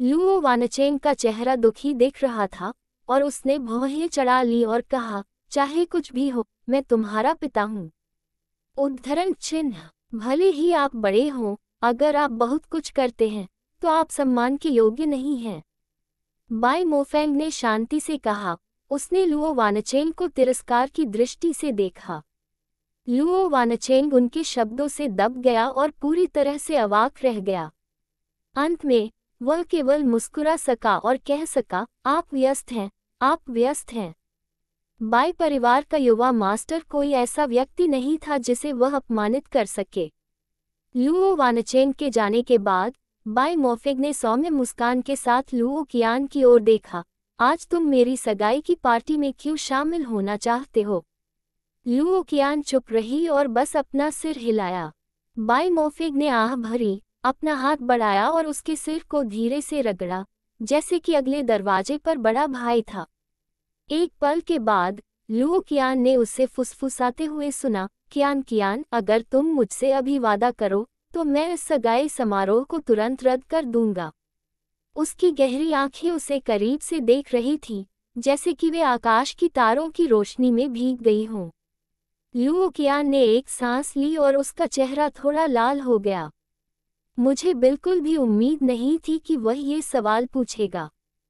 Speaker 1: लुओ वानचेंग का चेहरा दुखी दिख रहा था और उसने भौहें चढ़ा ली और कहा चाहे कुछ भी हो मैं तुम्हारा पिता हूँ उद्धरण चिन्ह भले ही आप बड़े हों अगर आप बहुत कुछ करते हैं तो आप सम्मान के योग्य नहीं हैं बाई मोफेंग ने शांति से कहा उसने लुओ वानचेंग को तिरस्कार की दृष्टि से देखा लुओ वानचेंग उनके शब्दों से दब गया और पूरी तरह से अवाक रह गया अंत में वह केवल मुस्कुरा सका और कह सका आप व्यस्त हैं आप व्यस्त हैं बाई परिवार का युवा मास्टर कोई ऐसा व्यक्ति नहीं था जिसे वह अपमानित कर सके लुओ वानचेंग के जाने के बाद बाई मोफेग ने सौम्य मुस्कान के साथ लुओ कियान की ओर देखा आज तुम मेरी सगाई की पार्टी में क्यों शामिल होना चाहते हो लुओ कियान चुप रही और बस अपना सिर हिलाया बाई मोफिग ने आह भरी अपना हाथ बढ़ाया और उसके सिर को धीरे से रगड़ा जैसे कि अगले दरवाजे पर बड़ा भाई था एक पल के बाद लुओ कियान ने उसे फुसफुसाते हुए सुना कियान कियान अगर तुम मुझसे अभी वादा करो तो मैं इस सगाई समारोह को तुरंत रद्द कर दूंगा उसकी गहरी आंखें उसे करीब से देख रही थीं, जैसे कि वे आकाश की तारों की रोशनी में भीग गई हों लूकियान ने एक सांस ली और उसका चेहरा थोड़ा लाल हो गया मुझे बिल्कुल भी उम्मीद नहीं थी कि वह ये सवाल पूछेगा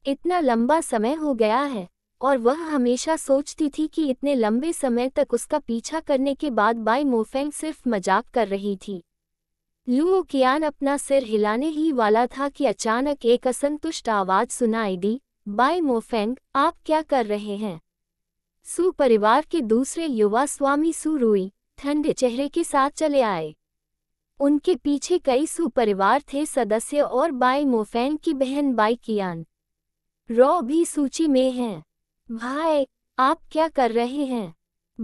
Speaker 1: इतना लंबा समय हो गया है और वह हमेशा सोचती थी कि इतने लंबे समय तक उसका पीछा करने के बाद बाई मोफेंग सिर्फ मजाक कर रही थी लू कियान अपना सिर हिलाने ही वाला था कि अचानक एक असंतुष्ट आवाज सुनाई दी बाय मोफेंग आप क्या कर रहे हैं सु परिवार के दूसरे युवा स्वामी सुरुई ठंडे चेहरे के साथ चले आए उनके पीछे कई सु परिवार थे सदस्य और बाई मोफेंग की बहन बाई कियान रॉ भी सूची में हैं भाई आप क्या कर रहे हैं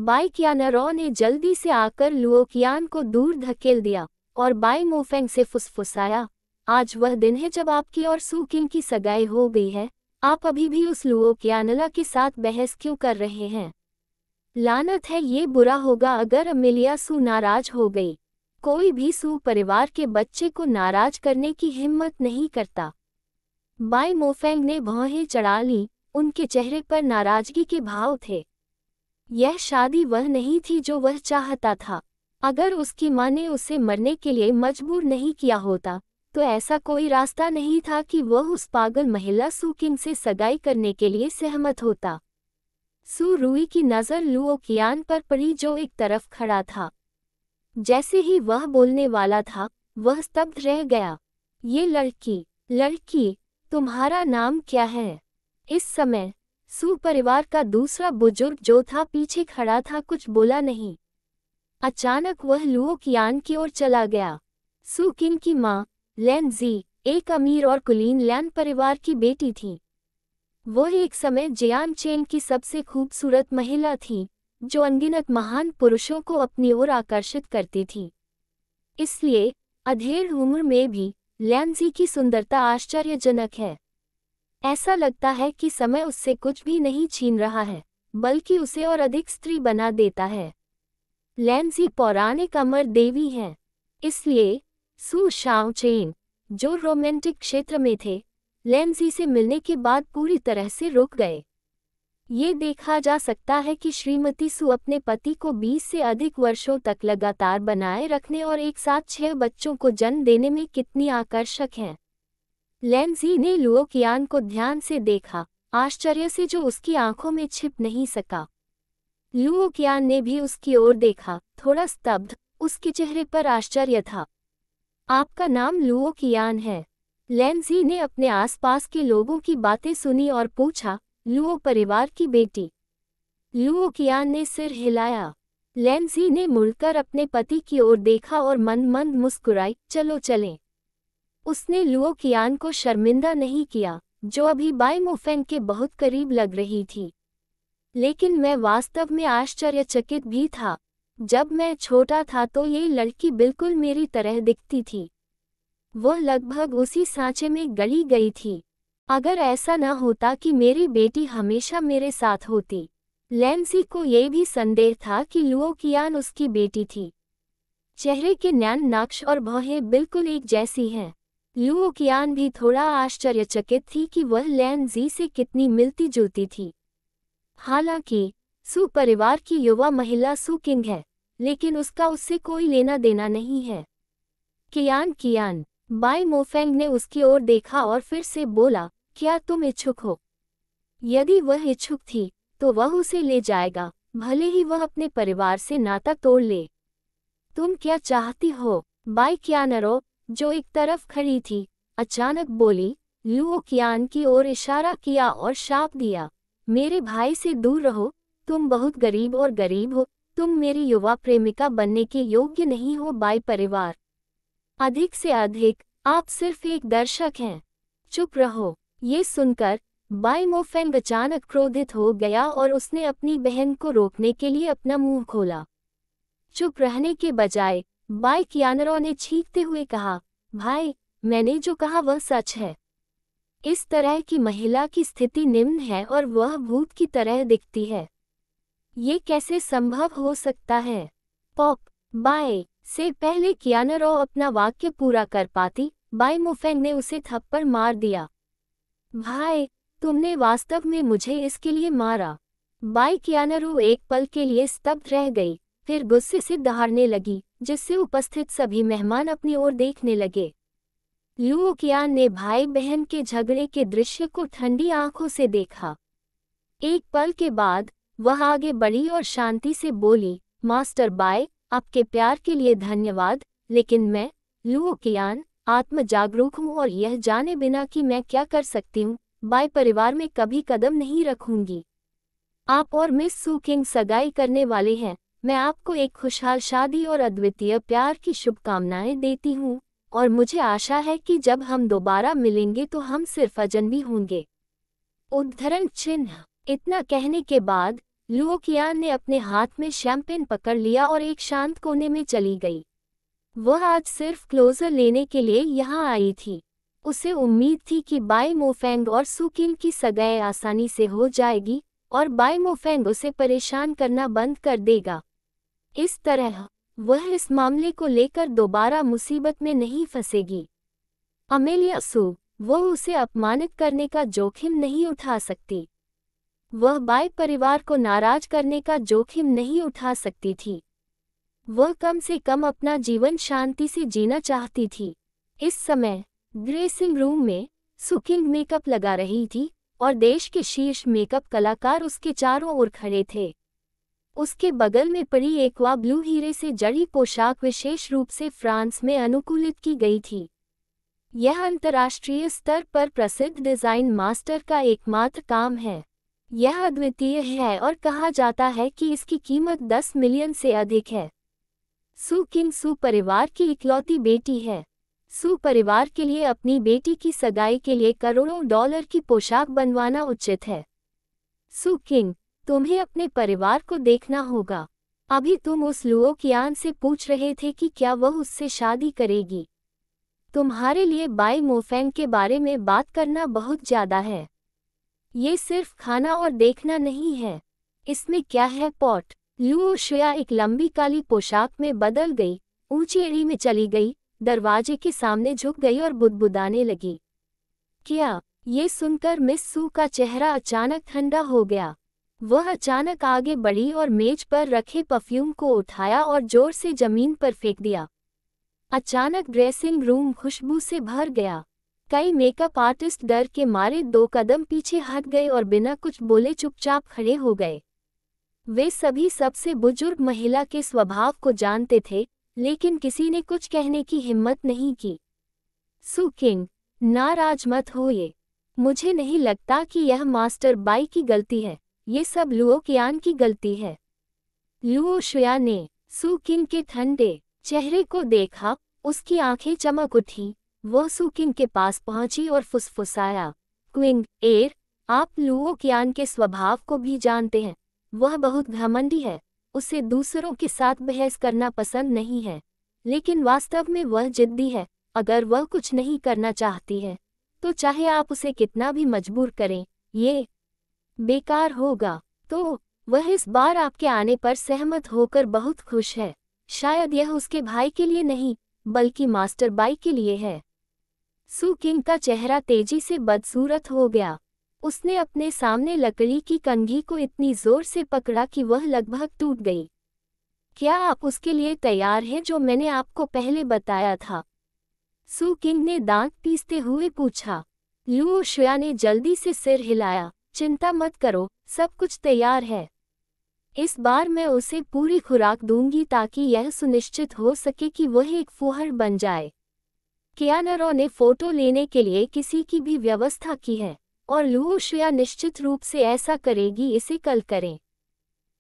Speaker 1: बाई कियान रॉ ने जल्दी से आकर लुओकियान को दूर धकेल दिया और बाई मोफेंग से फुसफुसाया आज वह दिन है जब आपकी और सूकिंग की सगाई हो गई है आप अभी भी उस लुओ अनला के साथ बहस क्यों कर रहे हैं लानत है ये बुरा होगा अगर अमिलिया सू नाराज हो गई कोई भी सू परिवार के बच्चे को नाराज करने की हिम्मत नहीं करता बाई मोफेंग ने भौहें चढ़ा ली उनके चेहरे पर नाराजगी के भाव थे यह शादी वह नहीं थी जो वह चाहता था अगर उसकी माँ ने उसे मरने के लिए मजबूर नहीं किया होता तो ऐसा कोई रास्ता नहीं था कि वह उस पागल महिला सुकिन से सगाई करने के लिए सहमत होता सू रूई की नज़र लुओ कियान पर पड़ी जो एक तरफ खड़ा था जैसे ही वह बोलने वाला था वह स्तब्ध रह गया ये लड़की लड़की तुम्हारा नाम क्या है इस समय सु परिवार का दूसरा बुजुर्ग जो था पीछे खड़ा था कुछ बोला नहीं अचानक वह लुओ कियान की ओर चला गया सुकिन की माँ लैन जी एक अमीर और कुलीन लैन परिवार की बेटी थी वो एक समय जियान चेन की सबसे खूबसूरत महिला थी जो अनगिनत महान पुरुषों को अपनी ओर आकर्षित करती थी इसलिए अधेड़ उम्र में भी लैनजी की सुंदरता आश्चर्यजनक है ऐसा लगता है कि समय उससे कुछ भी नहीं छीन रहा है बल्कि उसे और अधिक स्त्री बना देता है लैंसी पौराणिक अमर देवी हैं इसलिए सू शाओ चेन जो रोमांटिक क्षेत्र में थे लैंसी से मिलने के बाद पूरी तरह से रुक गए ये देखा जा सकता है कि श्रीमती सु अपने पति को 20 से अधिक वर्षों तक लगातार बनाए रखने और एक साथ छह बच्चों को जन्म देने में कितनी आकर्षक हैं लैंसी ने लुओकियान को ध्यान से देखा आश्चर्य से जो उसकी आंखों में छिप नहीं सका लुओक्यान ने भी उसकी ओर देखा थोड़ा स्तब्ध उसके चेहरे पर आश्चर्य था आपका नाम लुओ कियान है लेंसी ने अपने आसपास के लोगों की बातें सुनी और पूछा लुओ परिवार की बेटी कियान ने सिर हिलाया लेंसी ने मुड़कर अपने पति की ओर देखा और मन मंद मुस्कुराई चलो चलें उसने कियान को शर्मिंदा नहीं किया जो अभी बाई मोफेन के बहुत करीब लग रही थी लेकिन मैं वास्तव में आश्चर्यचकित भी था जब मैं छोटा था तो ये लड़की बिल्कुल मेरी तरह दिखती थी वो लगभग उसी सांचे में गली गई थी अगर ऐसा न होता कि मेरी बेटी हमेशा मेरे साथ होती लैंसी को ये भी संदेह था कि लुओकियान कियान उसकी बेटी थी चेहरे के न्यान नक्श और भौहें बिल्कुल एक जैसी हैं लुओकियान भी थोड़ा आश्चर्यचकित थी कि वह लैनजी से कितनी मिलती जुलती थी हालांकि सु परिवार की युवा महिला सु किंग है लेकिन उसका उससे कोई लेना देना नहीं है कियान कियान बाई मोफेंग ने उसकी ओर देखा और फिर से बोला क्या तुम इच्छुक हो यदि वह इच्छुक थी तो वह उसे ले जाएगा भले ही वह अपने परिवार से नाता तोड़ ले तुम क्या चाहती हो बाई क्यानरो जो एक तरफ खड़ी थी अचानक बोली लुओ कियान की ओर इशारा किया और शाप दिया मेरे भाई से दूर रहो तुम बहुत गरीब और गरीब हो तुम मेरी युवा प्रेमिका बनने के योग्य नहीं हो बाई परिवार अधिक से अधिक आप सिर्फ एक दर्शक हैं चुप रहो ये सुनकर बाई मोफेंग अचानक क्रोधित हो गया और उसने अपनी बहन को रोकने के लिए अपना मुंह खोला चुप रहने के बजाय बाई कियानरों ने छींकते हुए कहा भाई मैंने जो कहा वह सच है इस तरह की महिला की स्थिति निम्न है और वह भूत की तरह दिखती है ये कैसे संभव हो सकता है पॉप बाय से पहले कियानरो अपना वाक्य पूरा कर पाती बाय मुफेंग ने उसे थप्पड़ मार दिया भाई तुमने वास्तव में मुझे इसके लिए मारा बाय कियानरो एक पल के लिए स्तब्ध रह गई फिर गुस्से से दहाड़ने लगी जिससे उपस्थित सभी मेहमान अपनी ओर देखने लगे लू ने भाई बहन के झगड़े के दृश्य को ठंडी आंखों से देखा एक पल के बाद वह आगे बढ़ी और शांति से बोली मास्टर बाय आपके प्यार के लिए धन्यवाद लेकिन मैं लू कियान आत्म जागरूक हूँ और यह जाने बिना कि मैं क्या कर सकती हूँ बाय परिवार में कभी कदम नहीं रखूंगी आप और मिस सुकिंग सगाई करने वाले हैं मैं आपको एक खुशहाल शादी और अद्वितीय प्यार की शुभकामनाएं देती हूँ और मुझे आशा है कि जब हम दोबारा मिलेंगे तो हम सिर्फ अजनबी होंगे उद्धरण चिन्ह इतना कहने के बाद लुओकियान ने अपने हाथ में शैम्पेन पकड़ लिया और एक शांत कोने में चली गई वह आज सिर्फ क्लोजर लेने के लिए यहाँ आई थी उसे उम्मीद थी कि बाई मोफेंग और सुकिन की सगाई आसानी से हो जाएगी और बाई मोफेंग उसे परेशान करना बंद कर देगा इस तरह वह इस मामले को लेकर दोबारा मुसीबत में नहीं फंसेगी अमेलिया सु वह उसे अपमानित करने का जोखिम नहीं उठा सकती वह बाय परिवार को नाराज करने का जोखिम नहीं उठा सकती थी वह कम से कम अपना जीवन शांति से जीना चाहती थी इस समय ड्रेसिंग रूम में सुकिंग मेकअप लगा रही थी और देश के शीर्ष मेकअप कलाकार उसके चारों ओर खड़े थे उसके बगल में पड़ी एक्वा ब्लू हीरे से जड़ी पोशाक विशेष रूप से फ्रांस में अनुकूलित की गई थी यह अंतर्राष्ट्रीय स्तर पर प्रसिद्ध डिजाइन मास्टर का एकमात्र काम है यह अद्वितीय है और कहा जाता है कि इसकी कीमत 10 मिलियन से अधिक है सु किंग सु परिवार की इकलौती बेटी है सु परिवार के लिए अपनी बेटी की सगाई के लिए करोड़ों डॉलर की पोशाक बनवाना उचित है सु किंग तुम्हें अपने परिवार को देखना होगा अभी तुम उस लुओ कियान से पूछ रहे थे कि क्या वह उससे शादी करेगी तुम्हारे लिए बाई मोफेंग के बारे में बात करना बहुत ज़्यादा है ये सिर्फ खाना और देखना नहीं है इसमें क्या है पॉट लुओ शुया एक लंबी काली पोशाक में बदल गई ऊंची एड़ी में चली गई दरवाजे के सामने झुक गई और बुदबुदाने लगी क्या ये सुनकर मिस सू का चेहरा अचानक ठंडा हो गया वह अचानक आगे बढ़ी और मेज पर रखे परफ्यूम को उठाया और जोर से जमीन पर फेंक दिया अचानक ड्रेसिंग रूम खुशबू से भर गया कई मेकअप आर्टिस्ट डर के मारे दो कदम पीछे हट गए और बिना कुछ बोले चुपचाप खड़े हो गए वे सभी सबसे बुजुर्ग महिला के स्वभाव को जानते थे लेकिन किसी ने कुछ कहने की हिम्मत नहीं की सुकिंग किंग नाराज मत ये मुझे नहीं लगता कि यह मास्टर बाई की गलती है ये सब लुओ कियान की गलती है लुओ शुया ने सुकिन के ठंडे चेहरे को देखा उसकी आंखें चमक उठी वह सुकिन के पास पहुंची और फुसफुसाया क्विंग एर आप लुओ कियान के स्वभाव को भी जानते हैं वह बहुत घमंडी है उसे दूसरों के साथ बहस करना पसंद नहीं है लेकिन वास्तव में वह जिद्दी है अगर वह कुछ नहीं करना चाहती है तो चाहे आप उसे कितना भी मजबूर करें ये बेकार होगा तो वह इस बार आपके आने पर सहमत होकर बहुत खुश है शायद यह उसके भाई के लिए नहीं बल्कि मास्टर बाई के लिए है सू किंग का चेहरा तेजी से बदसूरत हो गया उसने अपने सामने लकड़ी की कंघी को इतनी जोर से पकड़ा कि वह लगभग टूट गई क्या आप उसके लिए तैयार हैं जो मैंने आपको पहले बताया था सू किंग ने दांत पीसते हुए पूछा लुओ शुया ने जल्दी से सिर हिलाया चिंता मत करो सब कुछ तैयार है इस बार मैं उसे पूरी खुराक दूंगी ताकि यह सुनिश्चित हो सके कि वह एक फूहर बन जाए कियानरो ने फोटो लेने के लिए किसी की भी व्यवस्था की है और लुओश्रिया निश्चित रूप से ऐसा करेगी इसे कल करें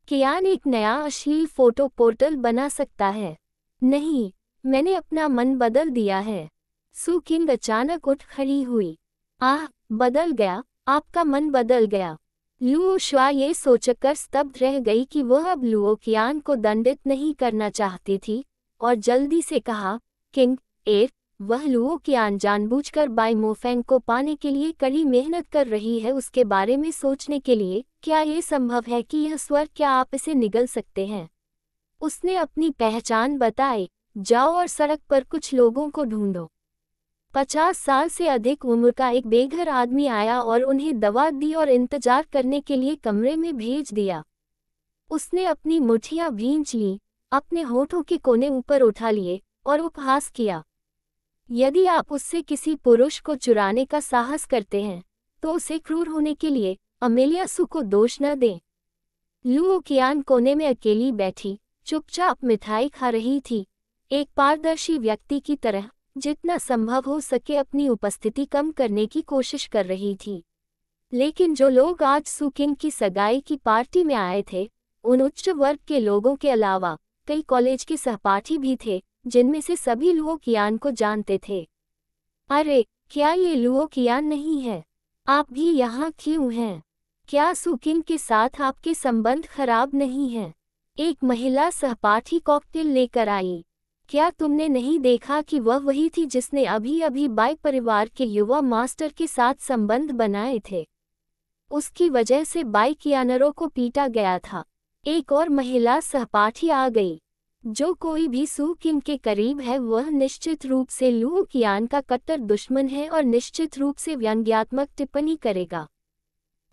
Speaker 1: कियान एक नया अश्लील फोटो पोर्टल बना सकता है नहीं मैंने अपना मन बदल दिया है सुकिंग अचानक उठ खड़ी हुई आह बदल गया आपका मन बदल गया लुओ शुआ ये सोचकर स्तब्ध रह गई कि वह अब लुओ कियान को दंडित नहीं करना चाहती थी और जल्दी से कहा किंग एर वह लुओ कियान जानबूझकर बाई मोफेंग को पाने के लिए कड़ी मेहनत कर रही है उसके बारे में सोचने के लिए क्या ये संभव है कि यह स्वर क्या आप इसे निगल सकते हैं उसने अपनी पहचान बताए जाओ और सड़क पर कुछ लोगों को ढूंढो पचास साल से अधिक उम्र का एक बेघर आदमी आया और उन्हें दवा दी और इंतजार करने के लिए कमरे में भेज दिया उसने अपनी मुठियां भींच ली अपने होठों के कोने ऊपर उठा लिए और उपहास किया यदि आप उससे किसी पुरुष को चुराने का साहस करते हैं तो उसे क्रूर होने के लिए अमेलिया सु को दोष न दें लू कियान कोने में अकेली बैठी चुपचाप मिठाई खा रही थी एक पारदर्शी व्यक्ति की तरह जितना संभव हो सके अपनी उपस्थिति कम करने की कोशिश कर रही थी लेकिन जो लोग आज सुकिंग की सगाई की पार्टी में आए थे उन उच्च वर्ग के लोगों के अलावा कई कॉलेज के सहपाठी भी थे जिनमें से सभी लुओ कियान को जानते थे अरे क्या ये लुओ कियान नहीं है आप भी यहाँ क्यों हैं क्या सुकिंग के साथ आपके संबंध खराब नहीं हैं एक महिला सहपाठी कॉकटेल लेकर आई क्या तुमने नहीं देखा कि वह वही थी जिसने अभी अभी बाइक परिवार के युवा मास्टर के साथ संबंध बनाए थे उसकी वजह से बाइक यानरों को पीटा गया था एक और महिला सहपाठी आ गई जो कोई भी सू किम के करीब है वह निश्चित रूप से लू कियान का कट्टर दुश्मन है और निश्चित रूप से व्यंग्यात्मक टिप्पणी करेगा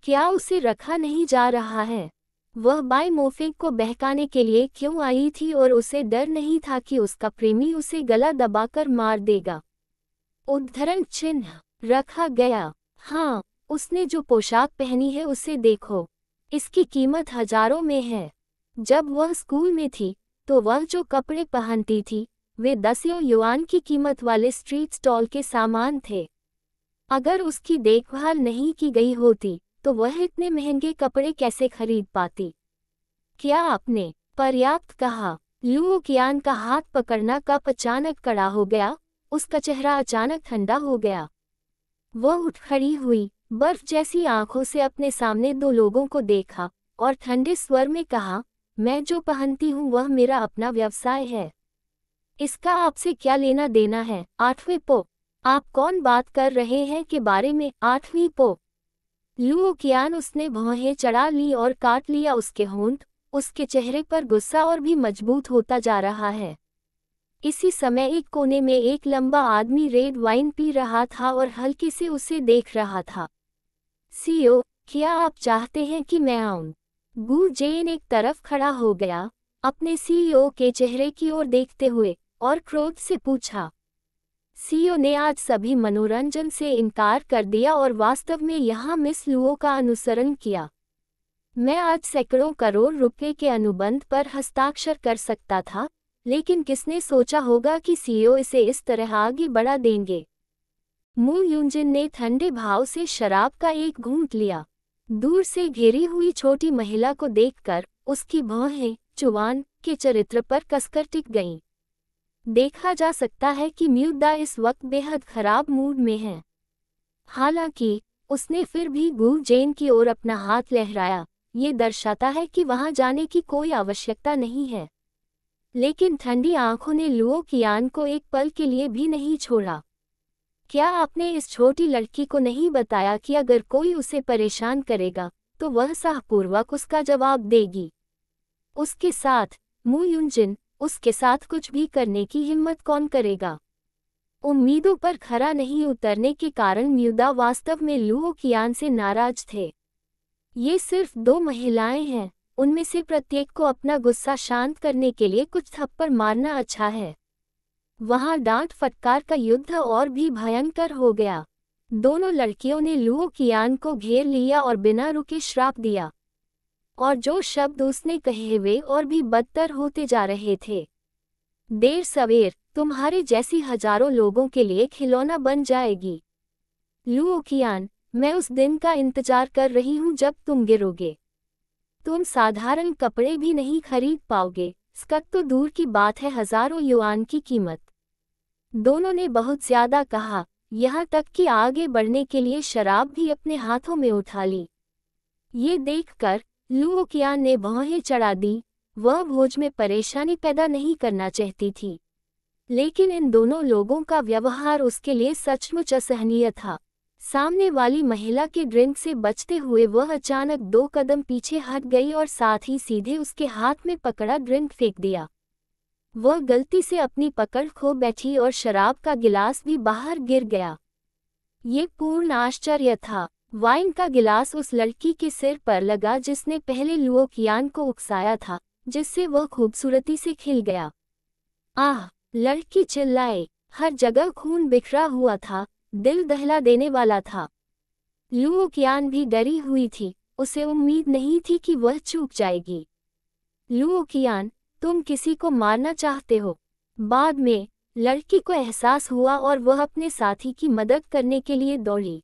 Speaker 1: क्या उसे रखा नहीं जा रहा है वह मोफिक को बहकाने के लिए क्यों आई थी और उसे डर नहीं था कि उसका प्रेमी उसे गला दबाकर मार देगा उद्धरण चिन्ह रखा गया हाँ उसने जो पोशाक पहनी है उसे देखो इसकी कीमत हजारों में है जब वह स्कूल में थी तो वह जो कपड़े पहनती थी वे दसियों युआन की कीमत वाले स्ट्रीट स्टॉल के सामान थे अगर उसकी देखभाल नहीं की गई होती तो वह इतने महंगे कपड़े कैसे खरीद पाती क्या आपने पर्याप्त कहा लू कियान का हाथ पकड़ना कप अचानक कड़ा हो गया उसका चेहरा अचानक ठंडा हो गया वह उठ खड़ी हुई बर्फ जैसी आंखों से अपने सामने दो लोगों को देखा और ठंडे स्वर में कहा मैं जो पहनती हूँ वह मेरा अपना व्यवसाय है इसका आपसे क्या लेना देना है आठवीं पो आप कौन बात कर रहे हैं के बारे में आठवीं पो लू कियान उसने भौहें चढ़ा ली और काट लिया उसके होंठ उसके चेहरे पर गुस्सा और भी मजबूत होता जा रहा है इसी समय एक कोने में एक लंबा आदमी रेड वाइन पी रहा था और हल्के से उसे देख रहा था सीओ क्या आप चाहते हैं कि मैं आऊं गु जेन एक तरफ खड़ा हो गया अपने सीईओ के चेहरे की ओर देखते हुए और क्रोध से पूछा सीईओ ने आज सभी मनोरंजन से इनकार कर दिया और वास्तव में यहाँ मिस लुओ का अनुसरण किया मैं आज सैकड़ों करोड़ रुपए के अनुबंध पर हस्ताक्षर कर सकता था लेकिन किसने सोचा होगा कि सीईओ इसे इस तरह आगे बढ़ा देंगे मू यूंजिन ने ठंडे भाव से शराब का एक घूंट लिया दूर से घेरी हुई छोटी महिला को देखकर उसकी भौहें चुवान के चरित्र पर कसकर टिक गईं देखा जा सकता है कि म्यूदा इस वक्त बेहद खराब मूड में है हालांकि उसने फिर भी गु जेन की ओर अपना हाथ लहराया ये दर्शाता है कि वहां जाने की कोई आवश्यकता नहीं है लेकिन ठंडी आंखों ने लुओ कियान को एक पल के लिए भी नहीं छोड़ा क्या आपने इस छोटी लड़की को नहीं बताया कि अगर कोई उसे परेशान करेगा तो वह सहपूर्वक उसका जवाब देगी उसके साथ मुयुंजिन उसके साथ कुछ भी करने की हिम्मत कौन करेगा उम्मीदों पर खरा नहीं उतरने के कारण म्यूदा वास्तव में लूओ कियान से नाराज थे ये सिर्फ दो महिलाएं हैं उनमें से प्रत्येक को अपना गुस्सा शांत करने के लिए कुछ थप्पड़ मारना अच्छा है वहां डांट फटकार का युद्ध और भी भयंकर हो गया दोनों लड़कियों ने लूओ कियान को घेर लिया और बिना रुके श्राप दिया और जो शब्द उसने कहे वे और भी बदतर होते जा रहे थे देर सवेर तुम्हारे जैसी हजारों लोगों के लिए खिलौना बन जाएगी लूओकियान मैं उस दिन का इंतजार कर रही हूँ जब तुम गिरोगे तुम साधारण कपड़े भी नहीं खरीद पाओगे स्कक तो दूर की बात है हजारों युआन की कीमत दोनों ने बहुत ज्यादा कहा यहाँ तक कि आगे बढ़ने के लिए शराब भी अपने हाथों में उठा ली ये देखकर लू किया ने बहें चढ़ा दी वह भोज में परेशानी पैदा नहीं करना चाहती थी लेकिन इन दोनों लोगों का व्यवहार उसके लिए सचमुच असहनीय था सामने वाली महिला के ड्रिंक से बचते हुए वह अचानक दो कदम पीछे हट गई और साथ ही सीधे उसके हाथ में पकड़ा ड्रिंक फेंक दिया वह गलती से अपनी पकड़ खो बैठी और शराब का गिलास भी बाहर गिर गया ये पूर्ण आश्चर्य था वाइन का गिलास उस लड़की के सिर पर लगा जिसने पहले लुओकियान को उकसाया था जिससे वह खूबसूरती से खिल गया आह लड़की चिल्लाए हर जगह खून बिखरा हुआ था दिल दहला देने वाला था लुओकियान भी डरी हुई थी उसे उम्मीद नहीं थी कि वह चूक जाएगी लुओकियान तुम किसी को मारना चाहते हो बाद में लड़की को एहसास हुआ और वह अपने साथी की मदद करने के लिए दौड़ी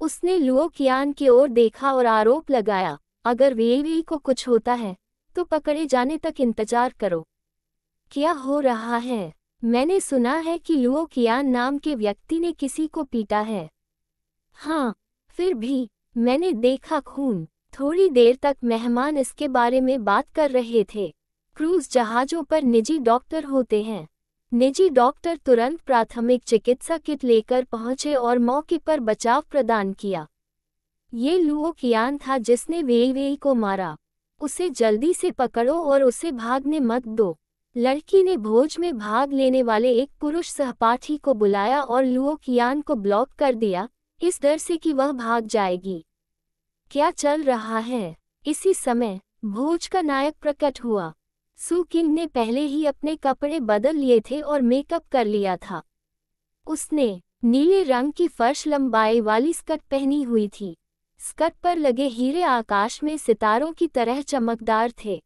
Speaker 1: उसने लुओ कियान की ओर देखा और आरोप लगाया अगर वेवी को कुछ होता है तो पकड़े जाने तक इंतजार करो क्या हो रहा है मैंने सुना है कि लुओ कियान नाम के व्यक्ति ने किसी को पीटा है हाँ फिर भी मैंने देखा खून थोड़ी देर तक मेहमान इसके बारे में बात कर रहे थे क्रूज जहाज़ों पर निजी डॉक्टर होते हैं निजी डॉक्टर तुरंत प्राथमिक चिकित्सा किट लेकर पहुंचे और मौके पर बचाव प्रदान किया ये लुओ कियान था जिसने वेई को मारा उसे जल्दी से पकड़ो और उसे भागने मत दो लड़की ने भोज में भाग लेने वाले एक पुरुष सहपाठी को बुलाया और लुओ कियान को ब्लॉक कर दिया इस डर से कि वह भाग जाएगी क्या चल रहा है इसी समय भोज का नायक प्रकट हुआ सू किंग ने पहले ही अपने कपड़े बदल लिए थे और मेकअप कर लिया था उसने नीले रंग की फर्श लंबाई वाली स्कर्ट पहनी हुई थी स्कर्ट पर लगे हीरे आकाश में सितारों की तरह चमकदार थे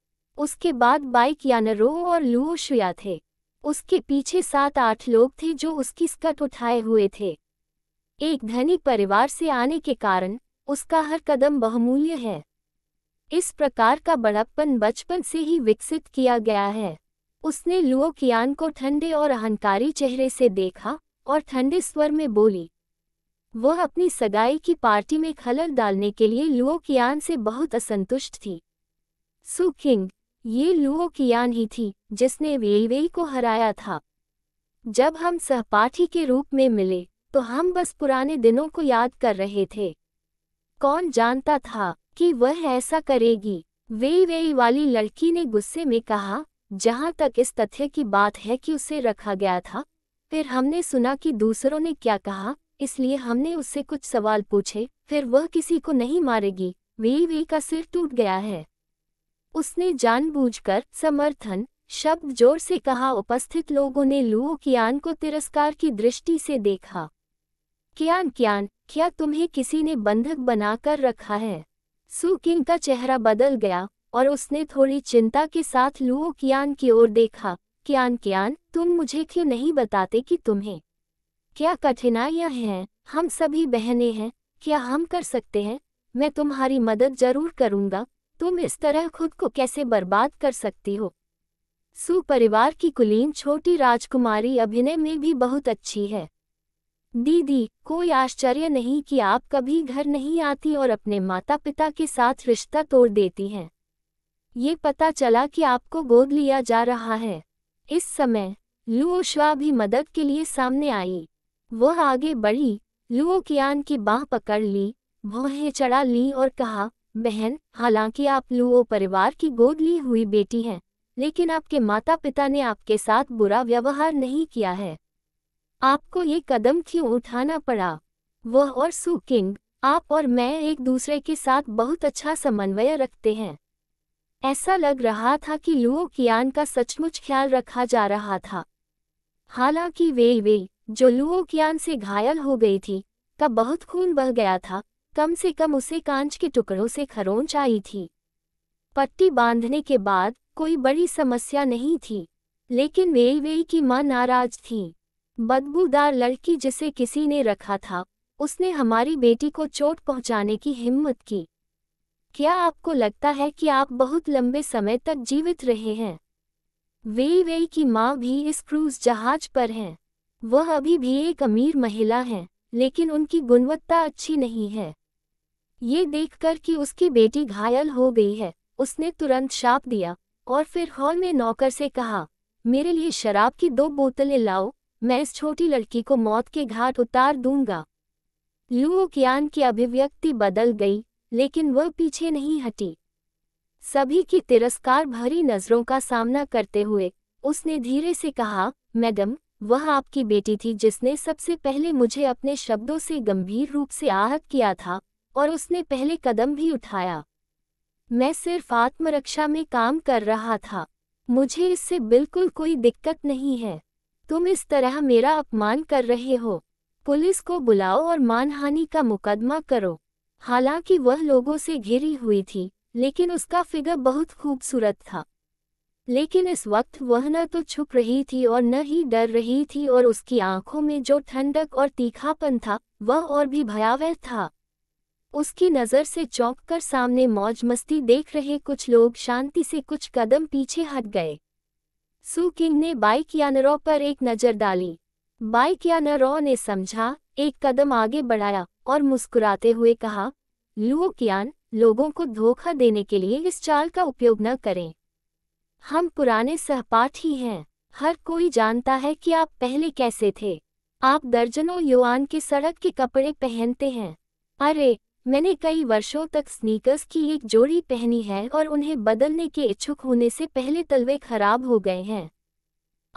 Speaker 1: उसके बाद बाइक यानरो और लुओ शुया थे उसके पीछे सात आठ लोग थे जो उसकी स्कर्ट उठाए हुए थे एक धनी परिवार से आने के कारण उसका हर कदम बहुमूल्य है इस प्रकार का बड़प्पन बचपन से ही विकसित किया गया है उसने लुओ कियान को ठंडे और अहंकारी चेहरे से देखा और ठंडे स्वर में बोली वह अपनी सगाई की पार्टी में खलर डालने के लिए लुओ कियान से बहुत असंतुष्ट थी सु किंग ये लुओ कियान ही थी जिसने वेईवेई को हराया था जब हम सहपाठी के रूप में मिले तो हम बस पुराने दिनों को याद कर रहे थे कौन जानता था कि वह ऐसा करेगी वे वे वाली लड़की ने गुस्से में कहा जहाँ तक इस तथ्य की बात है कि उसे रखा गया था फिर हमने सुना कि दूसरों ने क्या कहा इसलिए हमने उससे कुछ सवाल पूछे फिर वह किसी को नहीं मारेगी वे वे का सिर टूट गया है उसने जानबूझकर समर्थन शब्द जोर से कहा उपस्थित लोगों ने लुओ कियान को तिरस्कार की दृष्टि से देखा कियान कियान क्या तुम्हें किसी ने बंधक बनाकर रखा है सुकिंग किंग का चेहरा बदल गया और उसने थोड़ी चिंता के साथ लुओ कियान की ओर देखा कियान कियान तुम मुझे क्यों नहीं बताते कि तुम्हें क्या कठिनाइयां हैं हम सभी बहनें हैं क्या हम कर सकते हैं मैं तुम्हारी मदद जरूर करूंगा तुम इस तरह खुद को कैसे बर्बाद कर सकती हो सु परिवार की कुलीन छोटी राजकुमारी अभिनय में भी बहुत अच्छी है दीदी कोई आश्चर्य नहीं कि आप कभी घर नहीं आती और अपने माता पिता के साथ रिश्ता तोड़ देती हैं ये पता चला कि आपको गोद लिया जा रहा है इस समय लुओ श्वा भी मदद के लिए सामने आई वह आगे बढ़ी लुओ कियान की बाह पकड़ ली भौहें चढ़ा ली और कहा बहन हालांकि आप लुओ परिवार की गोद ली हुई बेटी हैं लेकिन आपके माता पिता ने आपके साथ बुरा व्यवहार नहीं किया है आपको ये कदम क्यों उठाना पड़ा वह और सू किंग आप और मैं एक दूसरे के साथ बहुत अच्छा समन्वय रखते हैं ऐसा लग रहा था कि लुओ कियान का सचमुच ख्याल रखा जा रहा था हालांकि वे वे जो लुओ कियान से घायल हो गई थी का बहुत खून बह गया था कम से कम उसे कांच के टुकड़ों से खरोंच आई थी पट्टी बांधने के बाद कोई बड़ी समस्या नहीं थी लेकिन वे वे की मां नाराज थी बदबूदार लड़की जिसे किसी ने रखा था उसने हमारी बेटी को चोट पहुंचाने की हिम्मत की क्या आपको लगता है कि आप बहुत लंबे समय तक जीवित रहे हैं वेई वेई की माँ भी इस क्रूज जहाज पर हैं वह अभी भी एक अमीर महिला हैं लेकिन उनकी गुणवत्ता अच्छी नहीं है ये देखकर कि उसकी बेटी घायल हो गई है उसने तुरंत शाप दिया और फिर हॉल में नौकर से कहा मेरे लिए शराब की दो बोतलें लाओ मैं इस छोटी लड़की को मौत के घाट उतार दूंगा लुओ कियान की अभिव्यक्ति बदल गई लेकिन वह पीछे नहीं हटी सभी की तिरस्कार भरी नजरों का सामना करते हुए उसने धीरे से कहा मैडम वह आपकी बेटी थी जिसने सबसे पहले मुझे अपने शब्दों से गंभीर रूप से आहत किया था और उसने पहले कदम भी उठाया मैं सिर्फ आत्मरक्षा में काम कर रहा था मुझे इससे बिल्कुल कोई दिक्कत नहीं है तुम इस तरह मेरा अपमान कर रहे हो पुलिस को बुलाओ और मानहानि का मुकदमा करो हालांकि वह लोगों से घिरी हुई थी लेकिन उसका फिगर बहुत खूबसूरत था लेकिन इस वक्त वह न तो छुप रही थी और न ही डर रही थी और उसकी आंखों में जो ठंडक और तीखापन था वह और भी भयावह था उसकी नज़र से चौंक कर सामने मौज मस्ती देख रहे कुछ लोग शांति से कुछ कदम पीछे हट गए सू किंग ने बाइक यानरों पर एक नज़र डाली बाइक यानरों ने समझा एक कदम आगे बढ़ाया और मुस्कुराते हुए कहा लुओ कियान लोगों को धोखा देने के लिए इस चाल का उपयोग न करें हम पुराने सहपाठी हैं हर कोई जानता है कि आप पहले कैसे थे आप दर्जनों युवान के सड़क के कपड़े पहनते हैं अरे मैंने कई वर्षों तक स्नीकर्स की एक जोड़ी पहनी है और उन्हें बदलने के इच्छुक होने से पहले तलवे खराब हो गए हैं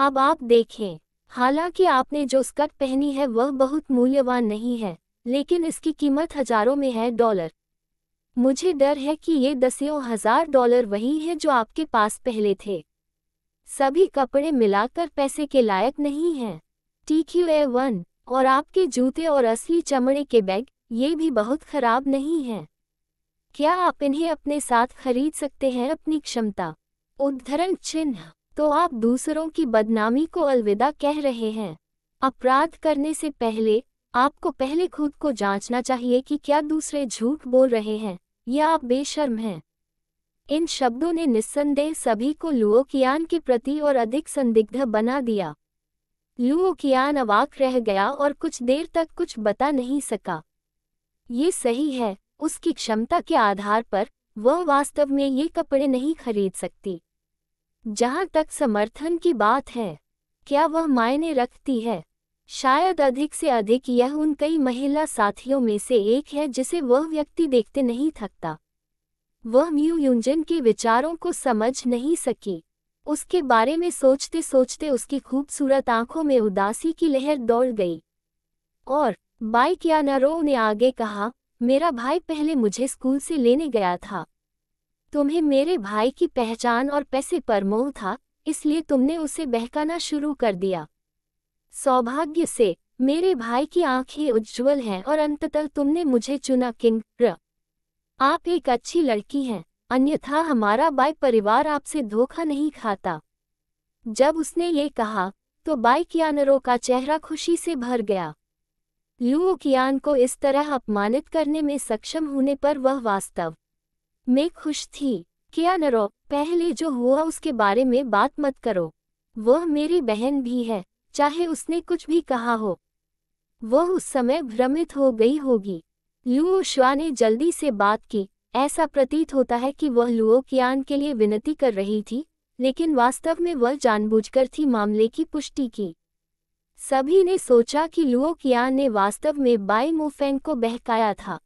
Speaker 1: अब आप देखें हालांकि आपने जो स्कर्ट पहनी है वह बहुत मूल्यवान नहीं है लेकिन इसकी कीमत हजारों में है डॉलर मुझे डर है कि ये दसियों हजार डॉलर वही है जो आपके पास पहले थे सभी कपड़े मिलाकर पैसे के लायक नहीं हैं टी क्यू ए वन और आपके जूते और असली चमड़े के बैग ये भी बहुत खराब नहीं है क्या आप इन्हें अपने साथ खरीद सकते हैं अपनी क्षमता उद्धरण चिन्ह तो आप दूसरों की बदनामी को अलविदा कह रहे हैं अपराध करने से पहले आपको पहले खुद को जांचना चाहिए कि क्या दूसरे झूठ बोल रहे हैं या आप बेशर्म हैं इन शब्दों ने निस्संदेह सभी को लुओकियान के प्रति और अधिक संदिग्ध बना दिया लुओकियान अवाक रह गया और कुछ देर तक कुछ बता नहीं सका ये सही है उसकी क्षमता के आधार पर वह वास्तव में ये कपड़े नहीं खरीद सकती जहाँ तक समर्थन की बात है क्या वह मायने रखती है शायद अधिक से अधिक यह उन कई महिला साथियों में से एक है जिसे वह व्यक्ति देखते नहीं थकता वह म्यू यूंजन के विचारों को समझ नहीं सकी उसके बारे में सोचते सोचते उसकी खूबसूरत आंखों में उदासी की लहर दौड़ गई और बाइक या नरो ने आगे कहा मेरा भाई पहले मुझे स्कूल से लेने गया था तुम्हें मेरे भाई की पहचान और पैसे पर मोह था इसलिए तुमने उसे बहकाना शुरू कर दिया सौभाग्य से मेरे भाई की आंखें उज्जवल हैं और अंततः तुमने मुझे चुना किंग र आप एक अच्छी लड़की हैं अन्यथा हमारा बाई परिवार आपसे धोखा नहीं खाता जब उसने ये कहा तो बाइक यानरों का चेहरा खुशी से भर गया लू कियान को इस तरह अपमानित करने में सक्षम होने पर वह वास्तव में खुश थी किया नरो पहले जो हुआ उसके बारे में बात मत करो वह मेरी बहन भी है चाहे उसने कुछ भी कहा हो वह उस समय भ्रमित हो गई होगी लुओ श्वा ने जल्दी से बात की ऐसा प्रतीत होता है कि वह लुओ कियान के लिए विनती कर रही थी लेकिन वास्तव में वह जानबूझकर थी मामले की पुष्टि की सभी ने सोचा कि लुओ कियान ने वास्तव में बाई मोफेंग को बहकाया था